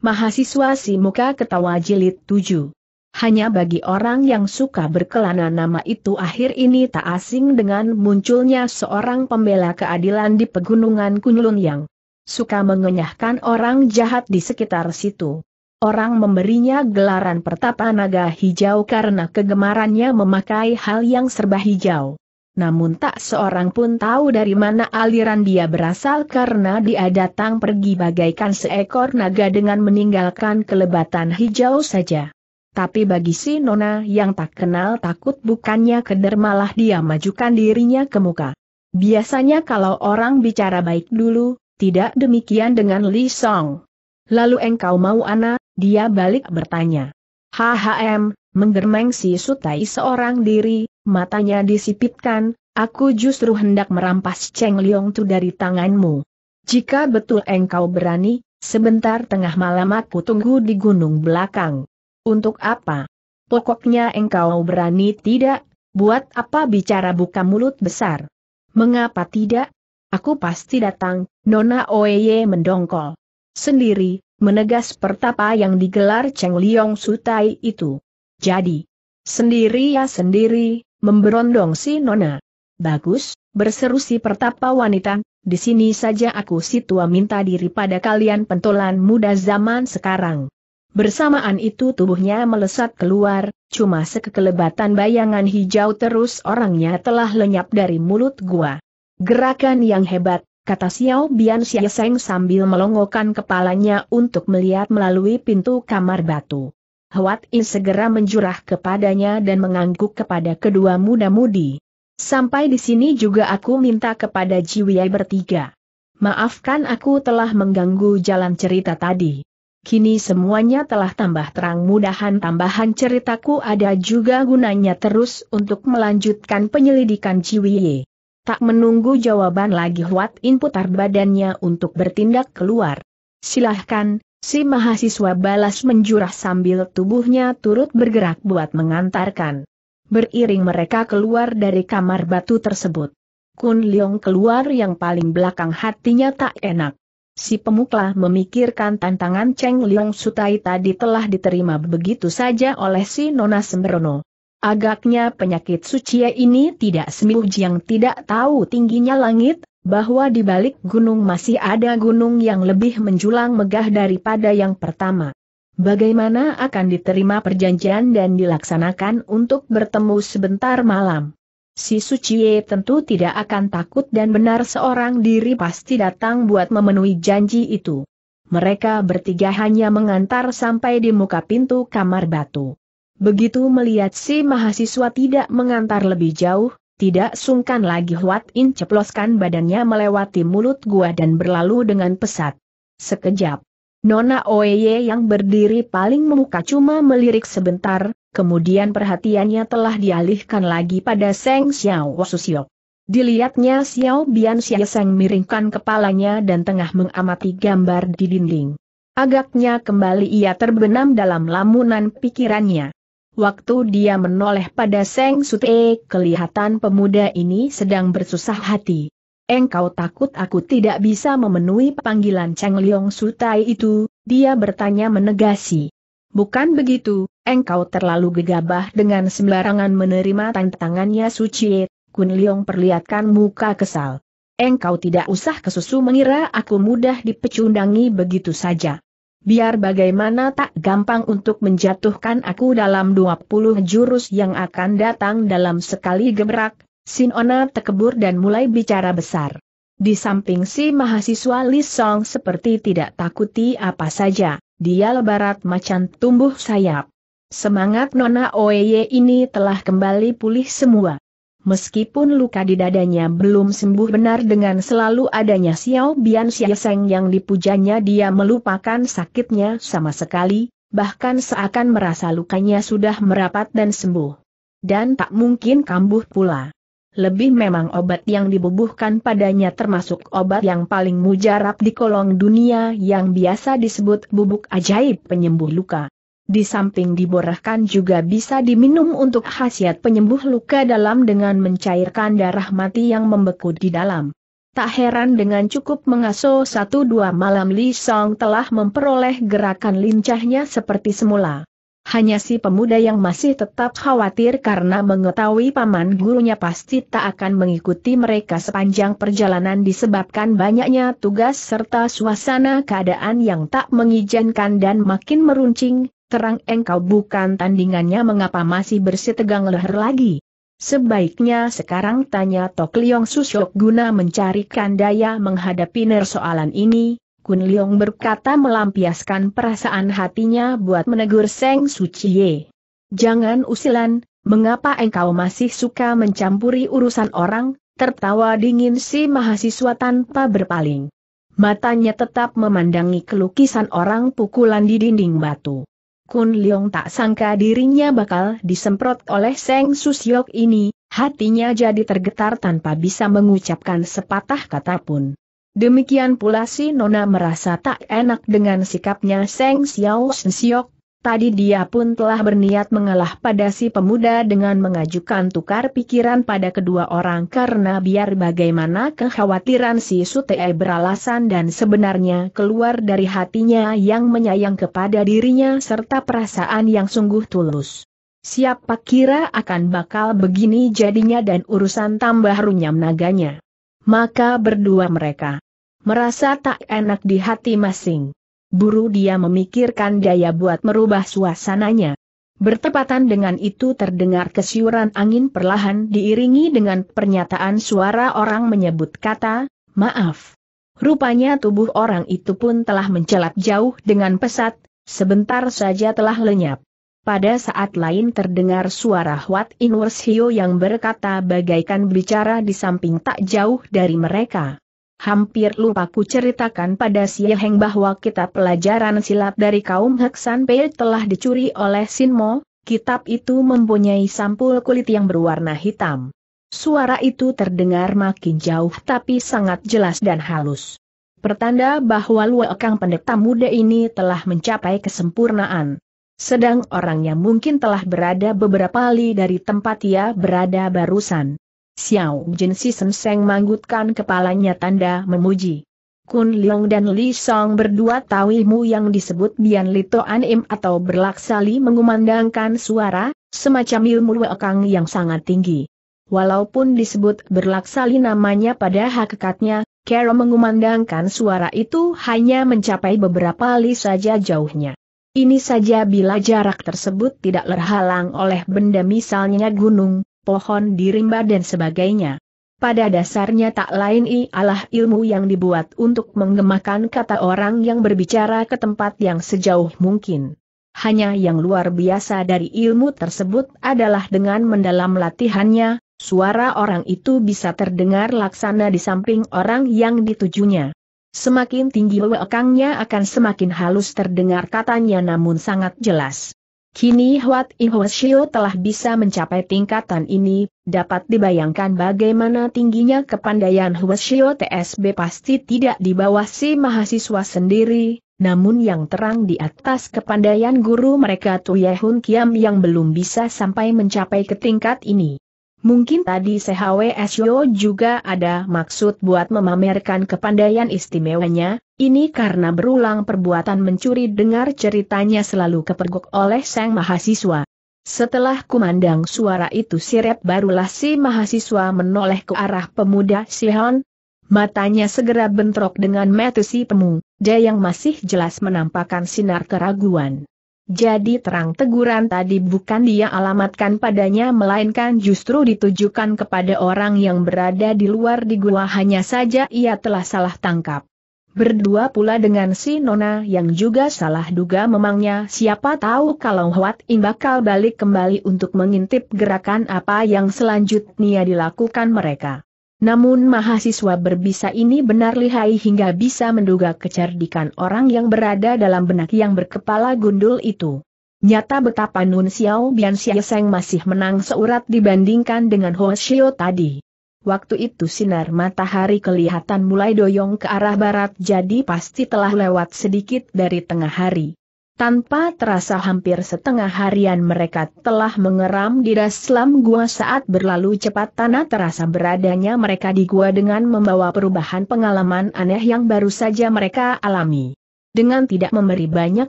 Mahasiswa si muka ketawa jilid 7. Hanya bagi orang yang suka berkelana nama itu akhir ini tak asing dengan munculnya seorang pembela keadilan di pegunungan Kunlun yang suka mengenyahkan orang jahat di sekitar situ. Orang memberinya gelaran pertapa naga hijau karena kegemarannya memakai hal yang serba hijau namun tak seorang pun tahu dari mana aliran dia berasal karena dia datang pergi bagaikan seekor naga dengan meninggalkan kelebatan hijau saja. Tapi bagi si Nona yang tak kenal takut bukannya keder malah dia majukan dirinya ke muka. Biasanya kalau orang bicara baik dulu, tidak demikian dengan Li Song. Lalu engkau mau anak? dia balik bertanya. M Menggermeng si Sutai seorang diri, matanya disipitkan, aku justru hendak merampas Cheng Liong Tu dari tanganmu. Jika betul engkau berani, sebentar tengah malam aku tunggu di gunung belakang. Untuk apa? Pokoknya engkau berani tidak, buat apa bicara buka mulut besar? Mengapa tidak? Aku pasti datang, Nona Oye mendongkol. Sendiri, menegas pertapa yang digelar Cheng Liong Sutai itu. Jadi, sendiri ya sendiri, memberondong si Nona. Bagus, berseru si pertapa wanita, di sini saja aku si tua minta diri pada kalian pentolan muda zaman sekarang. Bersamaan itu tubuhnya melesat keluar, cuma sekekelebatan bayangan hijau terus orangnya telah lenyap dari mulut gua. Gerakan yang hebat, kata Xiao Bian Xiaoseng sambil melongokkan kepalanya untuk melihat melalui pintu kamar batu. Hwat I segera menjurah kepadanya dan mengangguk kepada kedua muda-mudi. Sampai di sini juga aku minta kepada Jiwei bertiga. Maafkan aku telah mengganggu jalan cerita tadi. Kini semuanya telah tambah terang mudahan tambahan ceritaku ada juga gunanya terus untuk melanjutkan penyelidikan Jiwei. Tak menunggu jawaban lagi Hwat In putar badannya untuk bertindak keluar. Silahkan, Si mahasiswa balas menjurah sambil tubuhnya turut bergerak buat mengantarkan. Beriring mereka keluar dari kamar batu tersebut. Kun Leong keluar yang paling belakang hatinya tak enak. Si pemuklah memikirkan tantangan Cheng Leong Sutai tadi telah diterima begitu saja oleh si Nona Sembrono. Agaknya penyakit suci ini tidak sembuh yang tidak tahu tingginya langit, bahwa di balik gunung masih ada gunung yang lebih menjulang megah daripada yang pertama. Bagaimana akan diterima perjanjian dan dilaksanakan untuk bertemu sebentar malam? Si Suciye tentu tidak akan takut dan benar seorang diri pasti datang buat memenuhi janji itu. Mereka bertiga hanya mengantar sampai di muka pintu kamar batu. Begitu melihat si mahasiswa tidak mengantar lebih jauh, tidak sungkan lagi Huat In ceploskan badannya melewati mulut gua dan berlalu dengan pesat. Sekejap. Nona Oye yang berdiri paling memuka cuma melirik sebentar, kemudian perhatiannya telah dialihkan lagi pada Seng Xiao Wasusiok. Dilihatnya Xiao Bian Xiaseng miringkan kepalanya dan tengah mengamati gambar di dinding. Agaknya kembali ia terbenam dalam lamunan pikirannya. Waktu dia menoleh pada Seng Sute, kelihatan pemuda ini sedang bersusah hati. Engkau takut aku tidak bisa memenuhi panggilan Cheng Liong Sutai itu, dia bertanya menegasi. Bukan begitu, engkau terlalu gegabah dengan sembarangan menerima tantangannya Suci, Kun Liong perlihatkan muka kesal. Engkau tidak usah kesusu mengira aku mudah dipecundangi begitu saja biar bagaimana tak gampang untuk menjatuhkan aku dalam 20 jurus yang akan datang dalam sekali gebrak, Sinona tekebur dan mulai bicara besar. Di samping si mahasiswa Li Song seperti tidak takuti apa saja, dia lebarat macan tumbuh sayap. Semangat Nona Oye ini telah kembali pulih semua. Meskipun luka di dadanya belum sembuh benar dengan selalu adanya Xiao Bian Xiaoseng yang dipujanya dia melupakan sakitnya sama sekali, bahkan seakan merasa lukanya sudah merapat dan sembuh. Dan tak mungkin kambuh pula. Lebih memang obat yang dibubuhkan padanya termasuk obat yang paling mujarab di kolong dunia yang biasa disebut bubuk ajaib penyembuh luka. Di samping diborahkan juga bisa diminum untuk khasiat penyembuh luka dalam dengan mencairkan darah mati yang membeku di dalam. Tak heran dengan cukup mengaso satu dua malam Li Song telah memperoleh gerakan lincahnya seperti semula. Hanya si pemuda yang masih tetap khawatir karena mengetahui paman gurunya pasti tak akan mengikuti mereka sepanjang perjalanan disebabkan banyaknya tugas serta suasana keadaan yang tak mengizinkan dan makin meruncing, terang engkau bukan tandingannya mengapa masih bersitegang leher lagi. Sebaiknya sekarang tanya Tok Liong Susyok guna mencarikan daya menghadapi persoalan ini, Kun Liong berkata melampiaskan perasaan hatinya buat menegur Seng Suciye. Jangan usilan, mengapa engkau masih suka mencampuri urusan orang, tertawa dingin si mahasiswa tanpa berpaling. Matanya tetap memandangi kelukisan orang pukulan di dinding batu. Kun Leong tak sangka dirinya bakal disemprot oleh Seng Susyok ini, hatinya jadi tergetar tanpa bisa mengucapkan sepatah kata pun. Demikian pula si Nona merasa tak enak dengan sikapnya Seng Xiao Susyok, Tadi dia pun telah berniat mengalah pada si pemuda dengan mengajukan tukar pikiran pada kedua orang karena biar bagaimana kekhawatiran si Sute beralasan dan sebenarnya keluar dari hatinya yang menyayang kepada dirinya serta perasaan yang sungguh tulus. Siapa kira akan bakal begini jadinya dan urusan tambah runyam naganya. Maka berdua mereka merasa tak enak di hati masing Buru dia memikirkan daya buat merubah suasananya. Bertepatan dengan itu terdengar kesiuran angin perlahan diiringi dengan pernyataan suara orang menyebut kata, maaf. Rupanya tubuh orang itu pun telah mencelat jauh dengan pesat, sebentar saja telah lenyap. Pada saat lain terdengar suara Huat Inwers yang berkata bagaikan bicara di samping tak jauh dari mereka. Hampir lupa ku ceritakan pada si Heng bahwa kitab pelajaran silat dari kaum Heksan Pei telah dicuri oleh Sin Mo. kitab itu mempunyai sampul kulit yang berwarna hitam. Suara itu terdengar makin jauh tapi sangat jelas dan halus. Pertanda bahwa Luekang pendeta muda ini telah mencapai kesempurnaan. Sedang orangnya mungkin telah berada beberapa kali dari tempat ia berada barusan. Xiao Jin si Seng manggutkan kepalanya tanda memuji. Kun Leong dan Li Song berdua tahu ilmu yang disebut Bian Lito Anim atau berlaksali mengumandangkan suara, semacam ilmu wekang yang sangat tinggi. Walaupun disebut berlaksali namanya pada hakikatnya, Carol mengumandangkan suara itu hanya mencapai beberapa li saja jauhnya. Ini saja bila jarak tersebut tidak terhalang oleh benda misalnya gunung, pohon di rimba dan sebagainya. Pada dasarnya tak lain ialah ilmu yang dibuat untuk menggemakan kata orang yang berbicara ke tempat yang sejauh mungkin. Hanya yang luar biasa dari ilmu tersebut adalah dengan mendalam latihannya, suara orang itu bisa terdengar laksana di samping orang yang ditujunya. Semakin tinggi wekangnya akan semakin halus terdengar katanya namun sangat jelas. Kini Huat Huashio telah bisa mencapai tingkatan ini, dapat dibayangkan bagaimana tingginya kepandaian Huashio TSB pasti tidak di bawah si mahasiswa sendiri, namun yang terang di atas kepandaian guru mereka Tuyehun Kiam yang belum bisa sampai mencapai ke tingkat ini. Mungkin tadi CHWSyo juga ada maksud buat memamerkan kepandaian istimewanya, ini karena berulang perbuatan mencuri dengar ceritanya selalu kepergok oleh sang mahasiswa. Setelah kumandang suara itu siret barulah si mahasiswa menoleh ke arah pemuda Sihon. Matanya segera bentrok dengan mata si dia yang masih jelas menampakkan sinar keraguan. Jadi terang teguran tadi bukan dia alamatkan padanya melainkan justru ditujukan kepada orang yang berada di luar di gua hanya saja ia telah salah tangkap. Berdua pula dengan si Nona yang juga salah duga memangnya siapa tahu kalau Huat Ing bakal balik kembali untuk mengintip gerakan apa yang selanjutnya dilakukan mereka. Namun mahasiswa berbisa ini benar lihai hingga bisa menduga kecerdikan orang yang berada dalam benak yang berkepala gundul itu. Nyata betapa Nun Xiao Bian Seng masih menang seurat dibandingkan dengan Ho Xiao tadi. Waktu itu sinar matahari kelihatan mulai doyong ke arah barat jadi pasti telah lewat sedikit dari tengah hari. Tanpa terasa hampir setengah harian mereka telah mengeram di daslam gua saat berlalu cepat tanah terasa beradanya mereka di gua dengan membawa perubahan pengalaman aneh yang baru saja mereka alami. Dengan tidak memberi banyak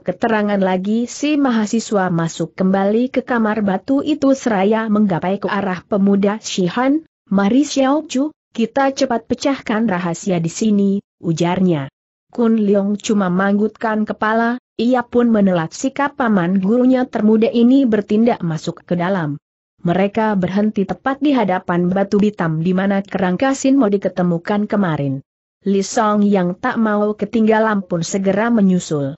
keterangan lagi si mahasiswa masuk kembali ke kamar batu itu seraya menggapai ke arah pemuda Shihan, Mari Xiao Chu, kita cepat pecahkan rahasia di sini, ujarnya. Kun Leong cuma manggutkan kepala, ia pun menelat sikap paman gurunya termuda ini bertindak masuk ke dalam. Mereka berhenti tepat di hadapan batu hitam di mana kerangka Sinmo diketemukan kemarin. Li Song yang tak mau ketinggalan pun segera menyusul.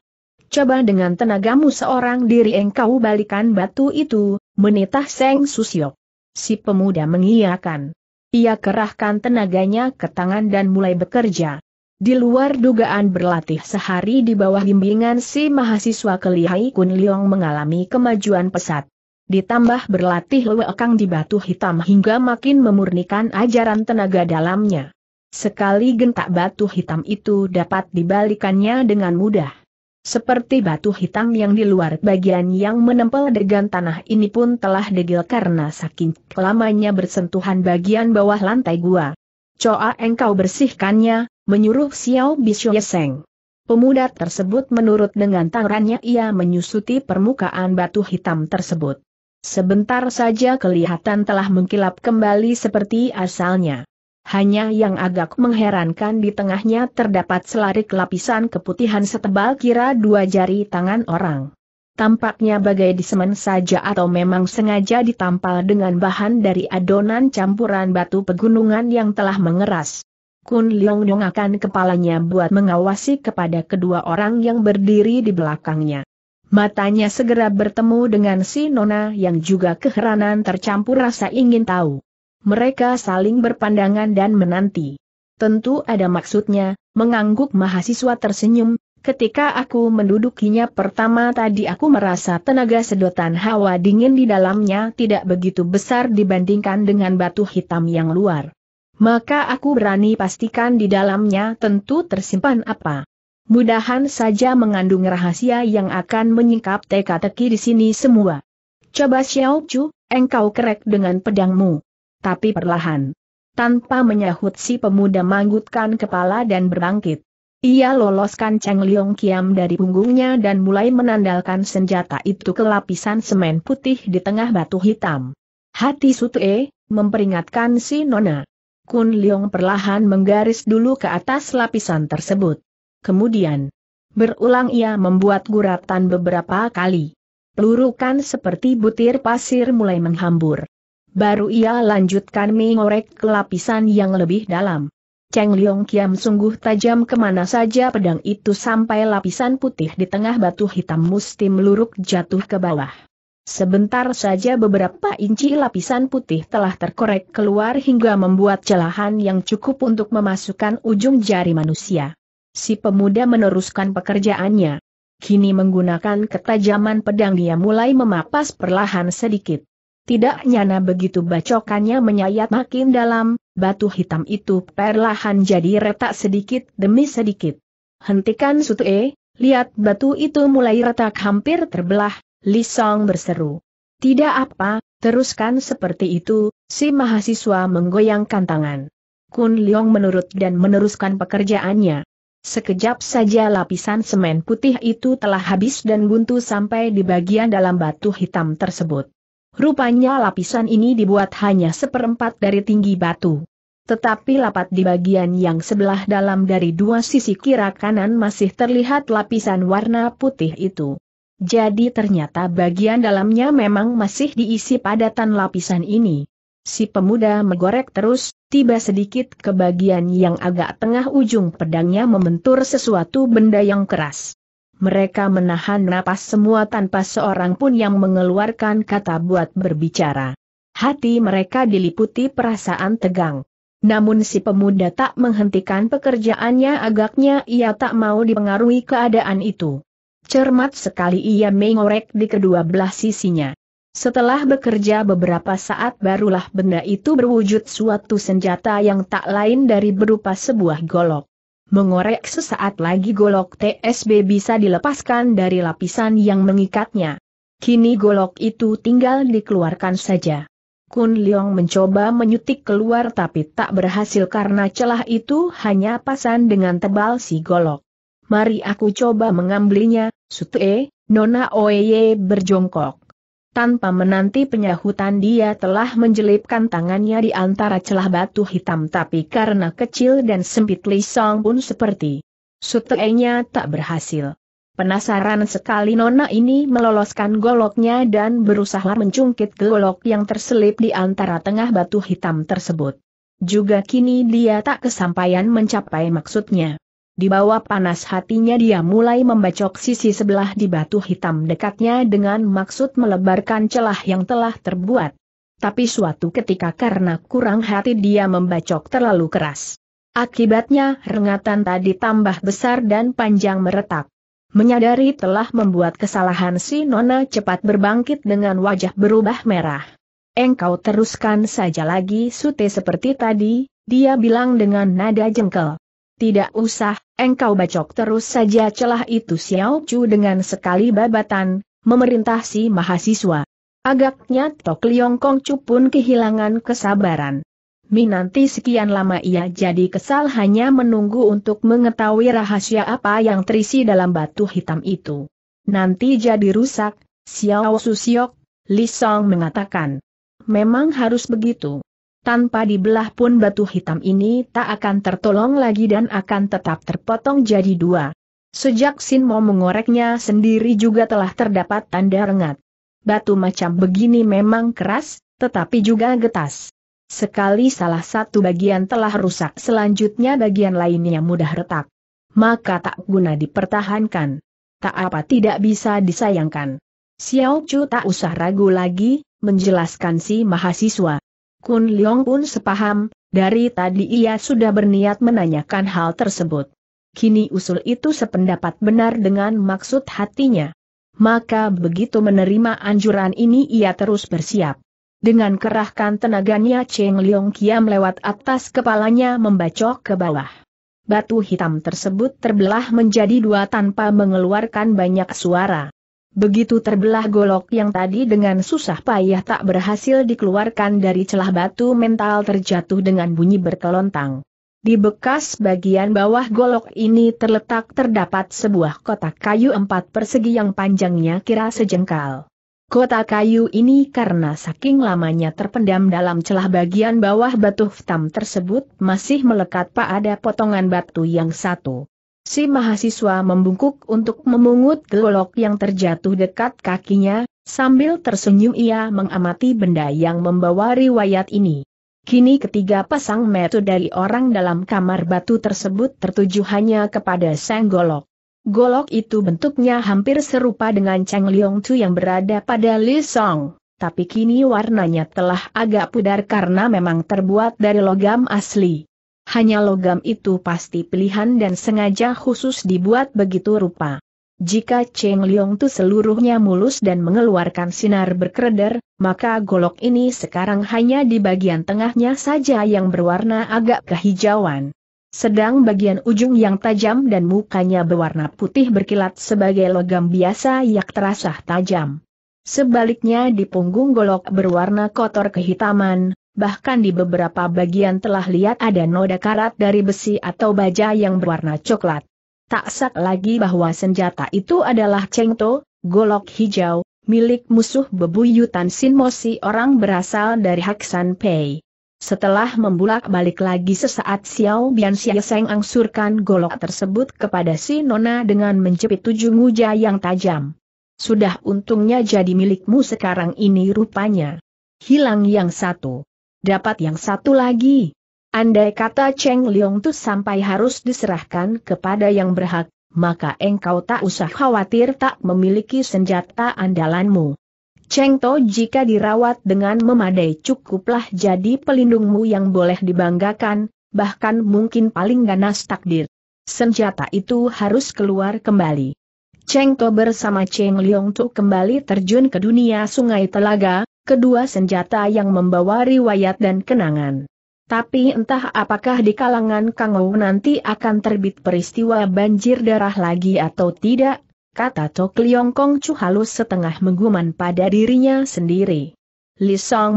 Coba dengan tenagamu seorang diri engkau balikan batu itu, menitah Seng Susyok. Si pemuda mengiyakan. Ia kerahkan tenaganya ke tangan dan mulai bekerja. Di luar dugaan berlatih sehari di bawah bimbingan si mahasiswa kelihai Kun Liong mengalami kemajuan pesat. Ditambah berlatih Kang di batu hitam hingga makin memurnikan ajaran tenaga dalamnya. Sekali gentak batu hitam itu dapat dibalikannya dengan mudah. Seperti batu hitam yang di luar bagian yang menempel dengan tanah ini pun telah degil karena saking lamanya bersentuhan bagian bawah lantai gua. Coa engkau bersihkannya, menyuruh Xiao Bisho Yeseng. Pemuda tersebut menurut dengan tangannya ia menyusuti permukaan batu hitam tersebut. Sebentar saja kelihatan telah mengkilap kembali seperti asalnya. Hanya yang agak mengherankan di tengahnya terdapat selarik lapisan keputihan setebal kira dua jari tangan orang. Tampaknya bagai disemen saja atau memang sengaja ditampal dengan bahan dari adonan campuran batu pegunungan yang telah mengeras. Kun Leong akan kepalanya buat mengawasi kepada kedua orang yang berdiri di belakangnya. Matanya segera bertemu dengan si Nona yang juga keheranan tercampur rasa ingin tahu. Mereka saling berpandangan dan menanti. Tentu ada maksudnya, mengangguk mahasiswa tersenyum, ketika aku mendudukinya pertama tadi aku merasa tenaga sedotan hawa dingin di dalamnya tidak begitu besar dibandingkan dengan batu hitam yang luar. Maka aku berani pastikan di dalamnya tentu tersimpan apa. Mudahan saja mengandung rahasia yang akan menyingkap teka-teki di sini semua. Coba Xiao Chu, engkau kerek dengan pedangmu tapi perlahan. Tanpa menyahut si pemuda manggutkan kepala dan berbangkit. Ia loloskan Cheng Liong Kiam dari punggungnya dan mulai menandalkan senjata itu ke lapisan semen putih di tengah batu hitam. Hati Sutue, memperingatkan si Nona. Kun Liong perlahan menggaris dulu ke atas lapisan tersebut. Kemudian, berulang ia membuat guratan beberapa kali. Pelurukan seperti butir pasir mulai menghambur. Baru ia lanjutkan mengorek ke lapisan yang lebih dalam. Cheng Liong Kiam sungguh tajam kemana saja pedang itu sampai lapisan putih di tengah batu hitam musti meluruk jatuh ke bawah. Sebentar saja beberapa inci lapisan putih telah terkorek keluar hingga membuat celahan yang cukup untuk memasukkan ujung jari manusia. Si pemuda meneruskan pekerjaannya. Kini menggunakan ketajaman pedang dia mulai memapas perlahan sedikit. Tidak nyana begitu bacokannya menyayat makin dalam, batu hitam itu perlahan jadi retak sedikit demi sedikit. Hentikan e, lihat batu itu mulai retak hampir terbelah, Lisong berseru. Tidak apa, teruskan seperti itu, si mahasiswa menggoyangkan tangan. Kun Leong menurut dan meneruskan pekerjaannya. Sekejap saja lapisan semen putih itu telah habis dan buntu sampai di bagian dalam batu hitam tersebut. Rupanya lapisan ini dibuat hanya seperempat dari tinggi batu. Tetapi lapat di bagian yang sebelah dalam dari dua sisi kira kanan masih terlihat lapisan warna putih itu. Jadi ternyata bagian dalamnya memang masih diisi padatan lapisan ini. Si pemuda menggorek terus, tiba sedikit ke bagian yang agak tengah ujung pedangnya membentur sesuatu benda yang keras. Mereka menahan napas semua tanpa seorang pun yang mengeluarkan kata buat berbicara. Hati mereka diliputi perasaan tegang. Namun si pemuda tak menghentikan pekerjaannya agaknya ia tak mau dipengaruhi keadaan itu. Cermat sekali ia mengorek di kedua belah sisinya. Setelah bekerja beberapa saat barulah benda itu berwujud suatu senjata yang tak lain dari berupa sebuah golok mengorek sesaat lagi golok TSB bisa dilepaskan dari lapisan yang mengikatnya. Kini golok itu tinggal dikeluarkan saja. Kun Leong mencoba menyutik keluar tapi tak berhasil karena celah itu hanya pasan dengan tebal si golok. Mari aku coba mengambilnya, Sute, Nona Oye berjongkok. Tanpa menanti penyahutan dia telah menjelipkan tangannya di antara celah batu hitam tapi karena kecil dan sempit Li Song pun seperti sutenya tak berhasil. Penasaran sekali nona ini meloloskan goloknya dan berusaha mencungkit golok yang terselip di antara tengah batu hitam tersebut. Juga kini dia tak kesampaian mencapai maksudnya. Di bawah panas hatinya dia mulai membacok sisi sebelah di batu hitam dekatnya dengan maksud melebarkan celah yang telah terbuat. Tapi suatu ketika karena kurang hati dia membacok terlalu keras. Akibatnya rengatan tadi tambah besar dan panjang meretak. Menyadari telah membuat kesalahan si Nona cepat berbangkit dengan wajah berubah merah. Engkau teruskan saja lagi sute seperti tadi, dia bilang dengan nada jengkel. Tidak usah, engkau bacok terus saja celah itu Xiao Chu dengan sekali babatan, memerintah si mahasiswa. Agaknya Tok Liong Kong Chu pun kehilangan kesabaran. Minanti sekian lama ia jadi kesal hanya menunggu untuk mengetahui rahasia apa yang terisi dalam batu hitam itu. Nanti jadi rusak, Xiao Susiok, Li Song mengatakan. Memang harus begitu tanpa dibelah pun batu hitam ini tak akan tertolong lagi dan akan tetap terpotong jadi dua. Sejak mau mengoreknya sendiri juga telah terdapat tanda rengat. Batu macam begini memang keras, tetapi juga getas. Sekali salah satu bagian telah rusak selanjutnya bagian lainnya mudah retak. Maka tak guna dipertahankan. Tak apa tidak bisa disayangkan. Xiao Chu tak usah ragu lagi, menjelaskan si mahasiswa. Kun Leong pun sepaham, dari tadi ia sudah berniat menanyakan hal tersebut. Kini usul itu sependapat benar dengan maksud hatinya. Maka begitu menerima anjuran ini ia terus bersiap. Dengan kerahkan tenaganya Cheng Leong Kiam lewat atas kepalanya membacok ke bawah. Batu hitam tersebut terbelah menjadi dua tanpa mengeluarkan banyak suara. Begitu terbelah golok yang tadi dengan susah payah tak berhasil dikeluarkan dari celah batu mental terjatuh dengan bunyi berkelontang. Di bekas bagian bawah golok ini terletak terdapat sebuah kotak kayu empat persegi yang panjangnya kira sejengkal. Kotak kayu ini karena saking lamanya terpendam dalam celah bagian bawah batu hitam tersebut masih melekat pada potongan batu yang satu. Si mahasiswa membungkuk untuk memungut golok yang terjatuh dekat kakinya, sambil tersenyum ia mengamati benda yang membawa riwayat ini. Kini ketiga pasang mata dari orang dalam kamar batu tersebut tertuju hanya kepada sang golok. Golok itu bentuknya hampir serupa dengan Cheng Liong Chu yang berada pada Li Song, tapi kini warnanya telah agak pudar karena memang terbuat dari logam asli. Hanya logam itu pasti pilihan dan sengaja khusus dibuat begitu rupa. Jika Cheng Liong itu seluruhnya mulus dan mengeluarkan sinar berkereder, maka golok ini sekarang hanya di bagian tengahnya saja yang berwarna agak kehijauan. Sedang bagian ujung yang tajam dan mukanya berwarna putih berkilat sebagai logam biasa yang terasa tajam. Sebaliknya di punggung golok berwarna kotor kehitaman, bahkan di beberapa bagian telah lihat ada noda karat dari besi atau baja yang berwarna coklat. Tak sak lagi bahwa senjata itu adalah cengto, golok hijau, milik musuh bebuyutan Sinmosi orang berasal dari Haksan Pei. Setelah membulak balik lagi sesaat Xiao Bian Xiaoseng angsurkan golok tersebut kepada si Nona dengan menjepit tujuh nguja yang tajam. Sudah untungnya jadi milikmu sekarang ini rupanya. Hilang yang satu dapat yang satu lagi. Andai kata Cheng Liong Tu sampai harus diserahkan kepada yang berhak, maka engkau tak usah khawatir tak memiliki senjata andalanmu. Cheng To jika dirawat dengan memadai cukuplah jadi pelindungmu yang boleh dibanggakan, bahkan mungkin paling ganas takdir. Senjata itu harus keluar kembali. Cheng To bersama Cheng Liong Tu kembali terjun ke dunia sungai telaga, kedua senjata yang membawa riwayat dan kenangan. Tapi entah apakah di kalangan Kangou nanti akan terbit peristiwa banjir darah lagi atau tidak, kata Tok Liong Kong Chu halus setengah mengguman pada dirinya sendiri. Li Song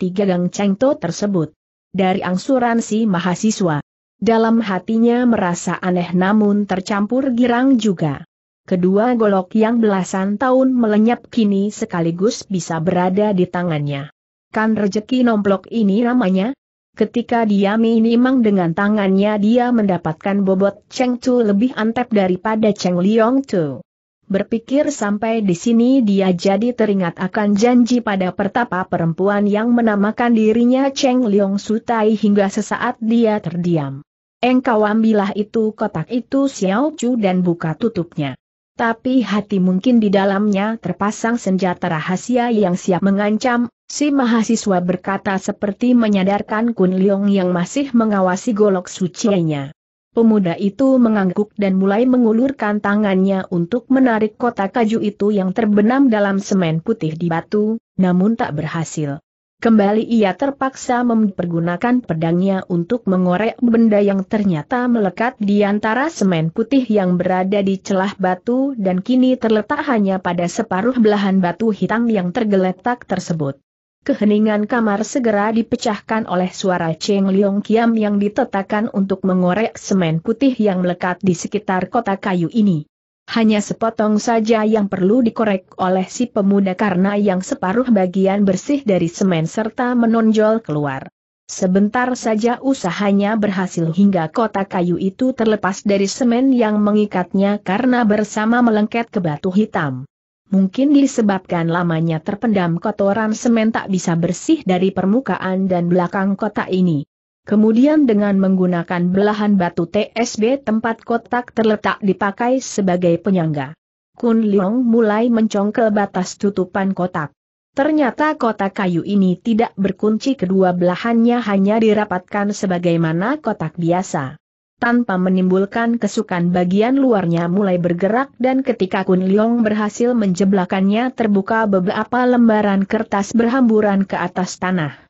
tiga gang To tersebut. Dari angsuran si mahasiswa. Dalam hatinya merasa aneh namun tercampur girang juga kedua golok yang belasan tahun melenyap kini sekaligus bisa berada di tangannya. Kan rejeki nomplok ini namanya? Ketika dia minimang dengan tangannya dia mendapatkan bobot Cheng Chu lebih antep daripada Cheng Liong Chu. Berpikir sampai di sini dia jadi teringat akan janji pada pertapa perempuan yang menamakan dirinya Cheng Liong Sutai hingga sesaat dia terdiam. Engkau ambillah itu kotak itu Xiao Chu dan buka tutupnya. Tapi hati mungkin di dalamnya terpasang senjata rahasia yang siap mengancam, si mahasiswa berkata seperti menyadarkan Kun Leong yang masih mengawasi golok sucinya. Pemuda itu mengangguk dan mulai mengulurkan tangannya untuk menarik kotak kaju itu yang terbenam dalam semen putih di batu, namun tak berhasil. Kembali ia terpaksa mempergunakan pedangnya untuk mengorek benda yang ternyata melekat di antara semen putih yang berada di celah batu dan kini terletak hanya pada separuh belahan batu hitam yang tergeletak tersebut. Keheningan kamar segera dipecahkan oleh suara Cheng Leong Kiam yang ditetakan untuk mengorek semen putih yang melekat di sekitar kota kayu ini. Hanya sepotong saja yang perlu dikorek oleh si pemuda karena yang separuh bagian bersih dari semen serta menonjol keluar. Sebentar saja usahanya berhasil hingga kotak kayu itu terlepas dari semen yang mengikatnya karena bersama melengket ke batu hitam. Mungkin disebabkan lamanya terpendam kotoran semen tak bisa bersih dari permukaan dan belakang kota ini. Kemudian dengan menggunakan belahan batu TSB tempat kotak terletak dipakai sebagai penyangga. Kun Leong mulai mencongkel batas tutupan kotak. Ternyata kotak kayu ini tidak berkunci kedua belahannya hanya dirapatkan sebagaimana kotak biasa. Tanpa menimbulkan kesukan bagian luarnya mulai bergerak dan ketika Kun Leong berhasil menjeblakannya terbuka beberapa lembaran kertas berhamburan ke atas tanah.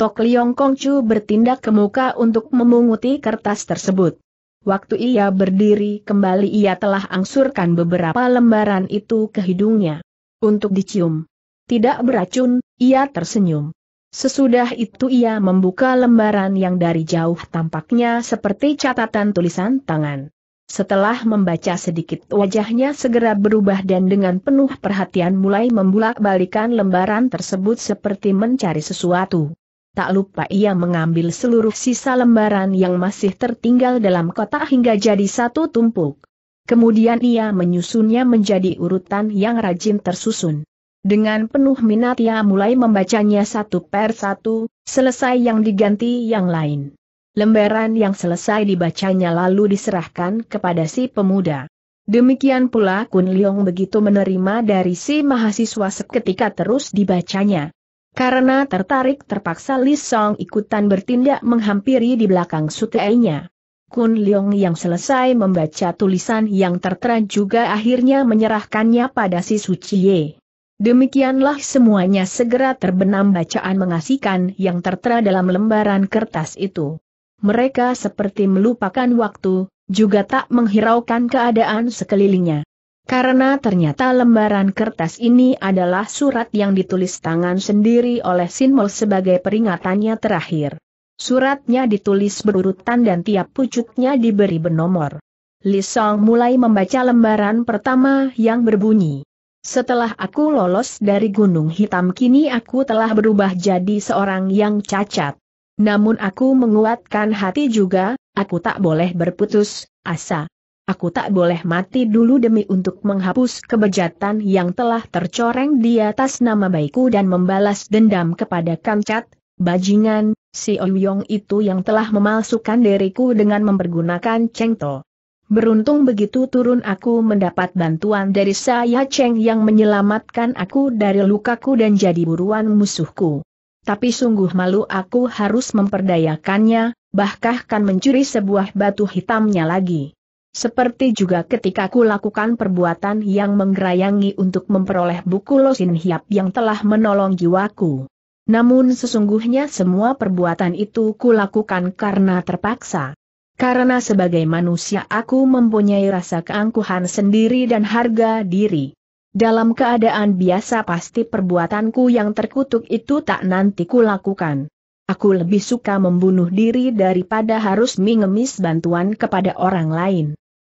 Tok Liong Kongcu bertindak ke muka untuk memunguti kertas tersebut. Waktu ia berdiri kembali ia telah angsurkan beberapa lembaran itu ke hidungnya. Untuk dicium. Tidak beracun, ia tersenyum. Sesudah itu ia membuka lembaran yang dari jauh tampaknya seperti catatan tulisan tangan. Setelah membaca sedikit wajahnya segera berubah dan dengan penuh perhatian mulai membulak-balikan lembaran tersebut seperti mencari sesuatu tak lupa ia mengambil seluruh sisa lembaran yang masih tertinggal dalam kotak hingga jadi satu tumpuk. Kemudian ia menyusunnya menjadi urutan yang rajin tersusun. Dengan penuh minat ia mulai membacanya satu per satu, selesai yang diganti yang lain. Lembaran yang selesai dibacanya lalu diserahkan kepada si pemuda. Demikian pula Kun Leong begitu menerima dari si mahasiswa seketika terus dibacanya. Karena tertarik terpaksa Li Song ikutan bertindak menghampiri di belakang sutenya. Kun Leong yang selesai membaca tulisan yang tertera juga akhirnya menyerahkannya pada si Suciye. Demikianlah semuanya segera terbenam bacaan mengasihkan yang tertera dalam lembaran kertas itu. Mereka seperti melupakan waktu, juga tak menghiraukan keadaan sekelilingnya. Karena ternyata lembaran kertas ini adalah surat yang ditulis tangan sendiri oleh Sinmol sebagai peringatannya terakhir. Suratnya ditulis berurutan dan tiap pucuknya diberi benomor. Lisong mulai membaca lembaran pertama yang berbunyi. Setelah aku lolos dari gunung hitam kini aku telah berubah jadi seorang yang cacat. Namun aku menguatkan hati juga, aku tak boleh berputus asa. Aku tak boleh mati dulu demi untuk menghapus kebejatan yang telah tercoreng di atas nama baikku dan membalas dendam kepada Kancat, bajingan, si Oyong itu yang telah memalsukan diriku dengan mempergunakan cengto. Beruntung begitu turun aku mendapat bantuan dari saya Cheng yang menyelamatkan aku dari lukaku dan jadi buruan musuhku. Tapi sungguh malu aku harus memperdayakannya, bahkan mencuri sebuah batu hitamnya lagi. Seperti juga ketika ku lakukan perbuatan yang menggerayangi untuk memperoleh buku Losin Hiap yang telah menolong jiwaku. Namun sesungguhnya semua perbuatan itu ku lakukan karena terpaksa. Karena sebagai manusia aku mempunyai rasa keangkuhan sendiri dan harga diri. Dalam keadaan biasa pasti perbuatanku yang terkutuk itu tak nanti ku lakukan. Aku lebih suka membunuh diri daripada harus mengemis bantuan kepada orang lain.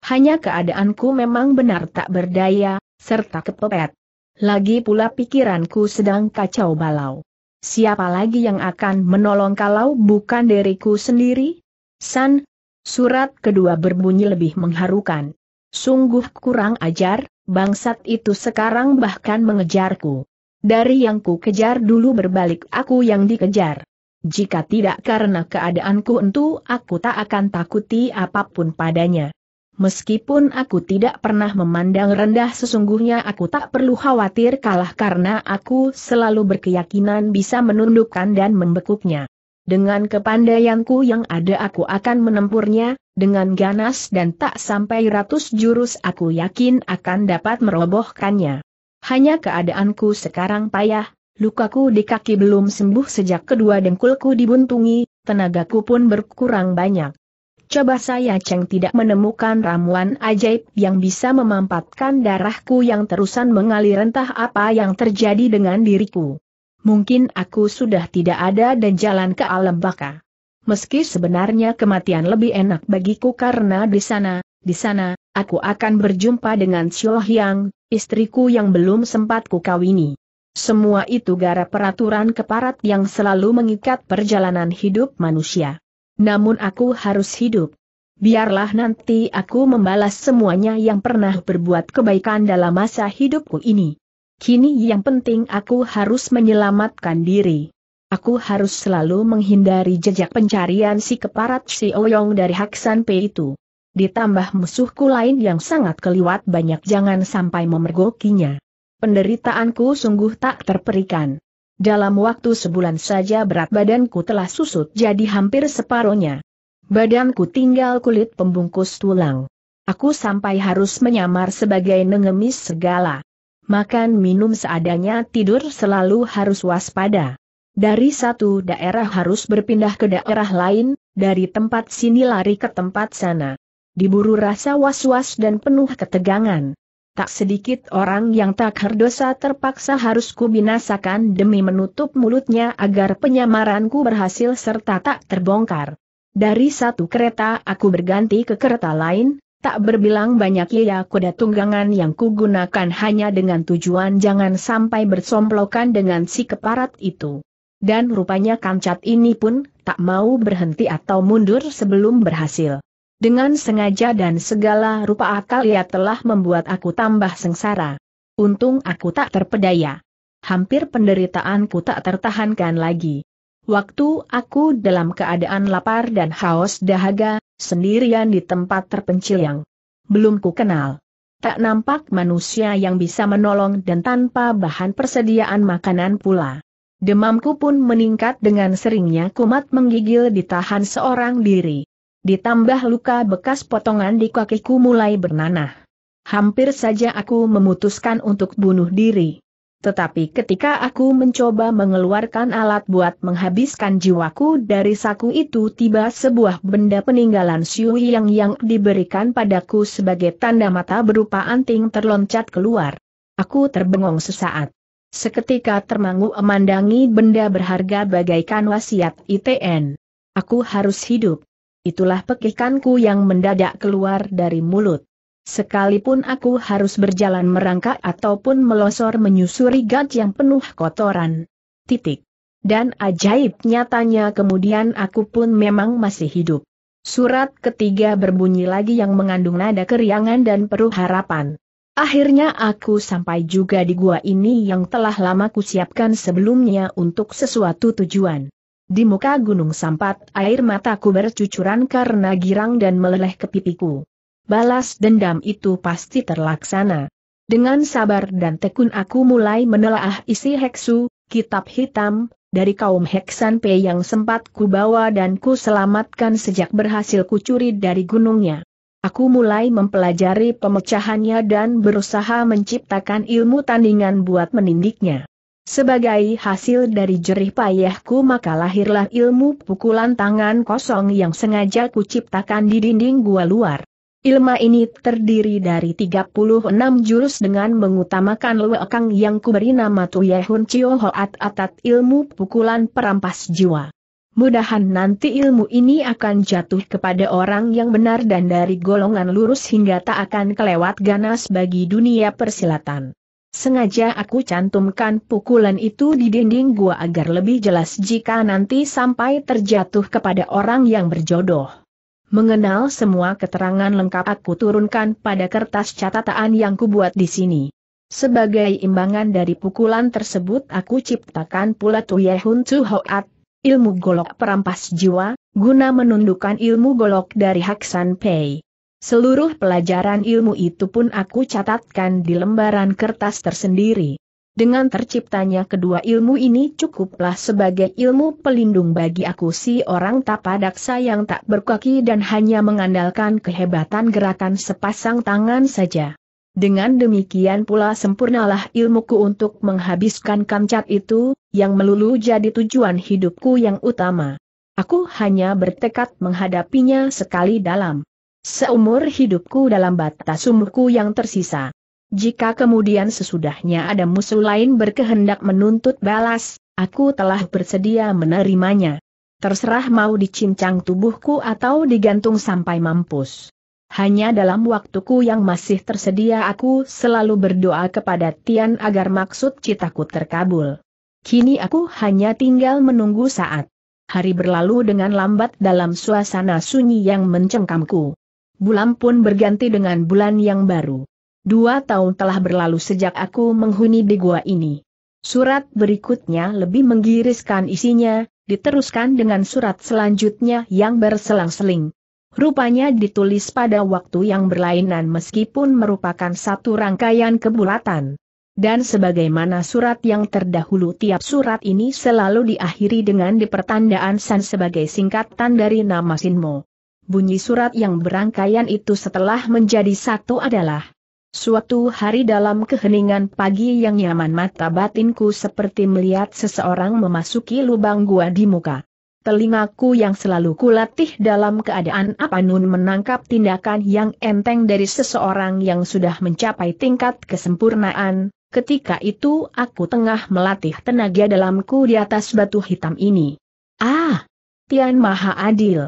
Hanya keadaanku memang benar tak berdaya, serta kepepet. Lagi pula pikiranku sedang kacau balau. Siapa lagi yang akan menolong kalau bukan diriku sendiri? San, surat kedua berbunyi lebih mengharukan. Sungguh kurang ajar, bangsat itu sekarang bahkan mengejarku. Dari yang ku kejar dulu berbalik aku yang dikejar. Jika tidak karena keadaanku entu aku tak akan takuti apapun padanya. Meskipun aku tidak pernah memandang rendah sesungguhnya aku tak perlu khawatir kalah karena aku selalu berkeyakinan bisa menundukkan dan membekuknya. Dengan kepandaianku yang ada aku akan menempurnya, dengan ganas dan tak sampai ratus jurus aku yakin akan dapat merobohkannya. Hanya keadaanku sekarang payah, lukaku di kaki belum sembuh sejak kedua dengkulku dibuntungi, tenagaku pun berkurang banyak. Coba saya ceng tidak menemukan ramuan ajaib yang bisa memampatkan darahku yang terusan mengalir entah apa yang terjadi dengan diriku. Mungkin aku sudah tidak ada dan jalan ke alam baka. Meski sebenarnya kematian lebih enak bagiku karena di sana, di sana, aku akan berjumpa dengan Xiao Yang, istriku yang belum sempat kukawini. Semua itu gara peraturan keparat yang selalu mengikat perjalanan hidup manusia. Namun aku harus hidup. Biarlah nanti aku membalas semuanya yang pernah berbuat kebaikan dalam masa hidupku ini. Kini yang penting aku harus menyelamatkan diri. Aku harus selalu menghindari jejak pencarian si keparat si Oyong dari Haksan P itu. Ditambah musuhku lain yang sangat keliwat banyak jangan sampai memergokinya. Penderitaanku sungguh tak terperikan. Dalam waktu sebulan saja berat badanku telah susut jadi hampir separohnya. Badanku tinggal kulit pembungkus tulang. Aku sampai harus menyamar sebagai nengemis segala. Makan minum seadanya tidur selalu harus waspada. Dari satu daerah harus berpindah ke daerah lain, dari tempat sini lari ke tempat sana. Diburu rasa was-was dan penuh ketegangan. Tak sedikit orang yang tak herdosa terpaksa harus kubinasakan demi menutup mulutnya agar penyamaranku berhasil serta tak terbongkar. Dari satu kereta aku berganti ke kereta lain, tak berbilang banyak ya kuda tunggangan yang kugunakan hanya dengan tujuan jangan sampai bersomplokan dengan si keparat itu. Dan rupanya kancat ini pun tak mau berhenti atau mundur sebelum berhasil. Dengan sengaja dan segala rupa akal ia telah membuat aku tambah sengsara. Untung aku tak terpedaya. Hampir penderitaanku tak tertahankan lagi. Waktu aku dalam keadaan lapar dan haus dahaga, sendirian di tempat terpencil yang belum ku kenal. Tak nampak manusia yang bisa menolong dan tanpa bahan persediaan makanan pula. Demamku pun meningkat dengan seringnya kumat menggigil ditahan seorang diri ditambah luka bekas potongan di kakiku mulai bernanah. Hampir saja aku memutuskan untuk bunuh diri. Tetapi ketika aku mencoba mengeluarkan alat buat menghabiskan jiwaku dari saku itu tiba sebuah benda peninggalan Siu yang yang diberikan padaku sebagai tanda mata berupa anting terloncat keluar. Aku terbengong sesaat. Seketika termangu memandangi benda berharga bagaikan wasiat ITN. Aku harus hidup itulah pekikanku yang mendadak keluar dari mulut. Sekalipun aku harus berjalan merangkak ataupun melosor menyusuri gat yang penuh kotoran. Titik. Dan ajaib nyatanya kemudian aku pun memang masih hidup. Surat ketiga berbunyi lagi yang mengandung nada keriangan dan perlu harapan. Akhirnya aku sampai juga di gua ini yang telah lama kusiapkan sebelumnya untuk sesuatu tujuan. Di muka gunung sampat, air mataku bercucuran karena girang dan meleleh ke pipiku. Balas dendam itu pasti terlaksana. Dengan sabar dan tekun aku mulai menelaah isi heksu, kitab hitam, dari kaum Heksan P yang sempat ku bawa dan ku selamatkan sejak berhasil kucuri dari gunungnya. Aku mulai mempelajari pemecahannya dan berusaha menciptakan ilmu tandingan buat menindiknya. Sebagai hasil dari jerih payahku maka lahirlah ilmu pukulan tangan kosong yang sengaja kuciptakan di dinding gua luar. Ilmu ini terdiri dari 36 jurus dengan mengutamakan luekang yang kuberi nama Tuyehun Chio Hoat Atat ilmu pukulan perampas jiwa. Mudahan nanti ilmu ini akan jatuh kepada orang yang benar dan dari golongan lurus hingga tak akan kelewat ganas bagi dunia persilatan. Sengaja aku cantumkan pukulan itu di dinding gua agar lebih jelas jika nanti sampai terjatuh kepada orang yang berjodoh. Mengenal semua keterangan lengkap aku turunkan pada kertas catatan yang kubuat di sini. Sebagai imbangan dari pukulan tersebut aku ciptakan pula Tuyehun Tuhoat, ilmu golok perampas jiwa, guna menundukkan ilmu golok dari Haksan Pei. Seluruh pelajaran ilmu itu pun aku catatkan di lembaran kertas tersendiri. Dengan terciptanya kedua ilmu ini cukuplah sebagai ilmu pelindung bagi aku si orang tapadaksa yang tak berkaki dan hanya mengandalkan kehebatan gerakan sepasang tangan saja. Dengan demikian pula sempurnalah ilmuku untuk menghabiskan kamcat itu, yang melulu jadi tujuan hidupku yang utama. Aku hanya bertekad menghadapinya sekali dalam seumur hidupku dalam batas umurku yang tersisa. Jika kemudian sesudahnya ada musuh lain berkehendak menuntut balas, aku telah bersedia menerimanya. Terserah mau dicincang tubuhku atau digantung sampai mampus. Hanya dalam waktuku yang masih tersedia aku selalu berdoa kepada Tian agar maksud citaku terkabul. Kini aku hanya tinggal menunggu saat. Hari berlalu dengan lambat dalam suasana sunyi yang mencengkamku bulan pun berganti dengan bulan yang baru. Dua tahun telah berlalu sejak aku menghuni di gua ini. Surat berikutnya lebih menggiriskan isinya, diteruskan dengan surat selanjutnya yang berselang-seling. Rupanya ditulis pada waktu yang berlainan meskipun merupakan satu rangkaian kebulatan. Dan sebagaimana surat yang terdahulu tiap surat ini selalu diakhiri dengan dipertandaan San sebagai singkatan dari nama Sinmo. Bunyi surat yang berangkaian itu setelah menjadi satu adalah Suatu hari dalam keheningan pagi yang nyaman mata batinku seperti melihat seseorang memasuki lubang gua di muka. Telingaku yang selalu kulatih dalam keadaan apa nun menangkap tindakan yang enteng dari seseorang yang sudah mencapai tingkat kesempurnaan, ketika itu aku tengah melatih tenaga dalamku di atas batu hitam ini. Ah! Tian Maha Adil,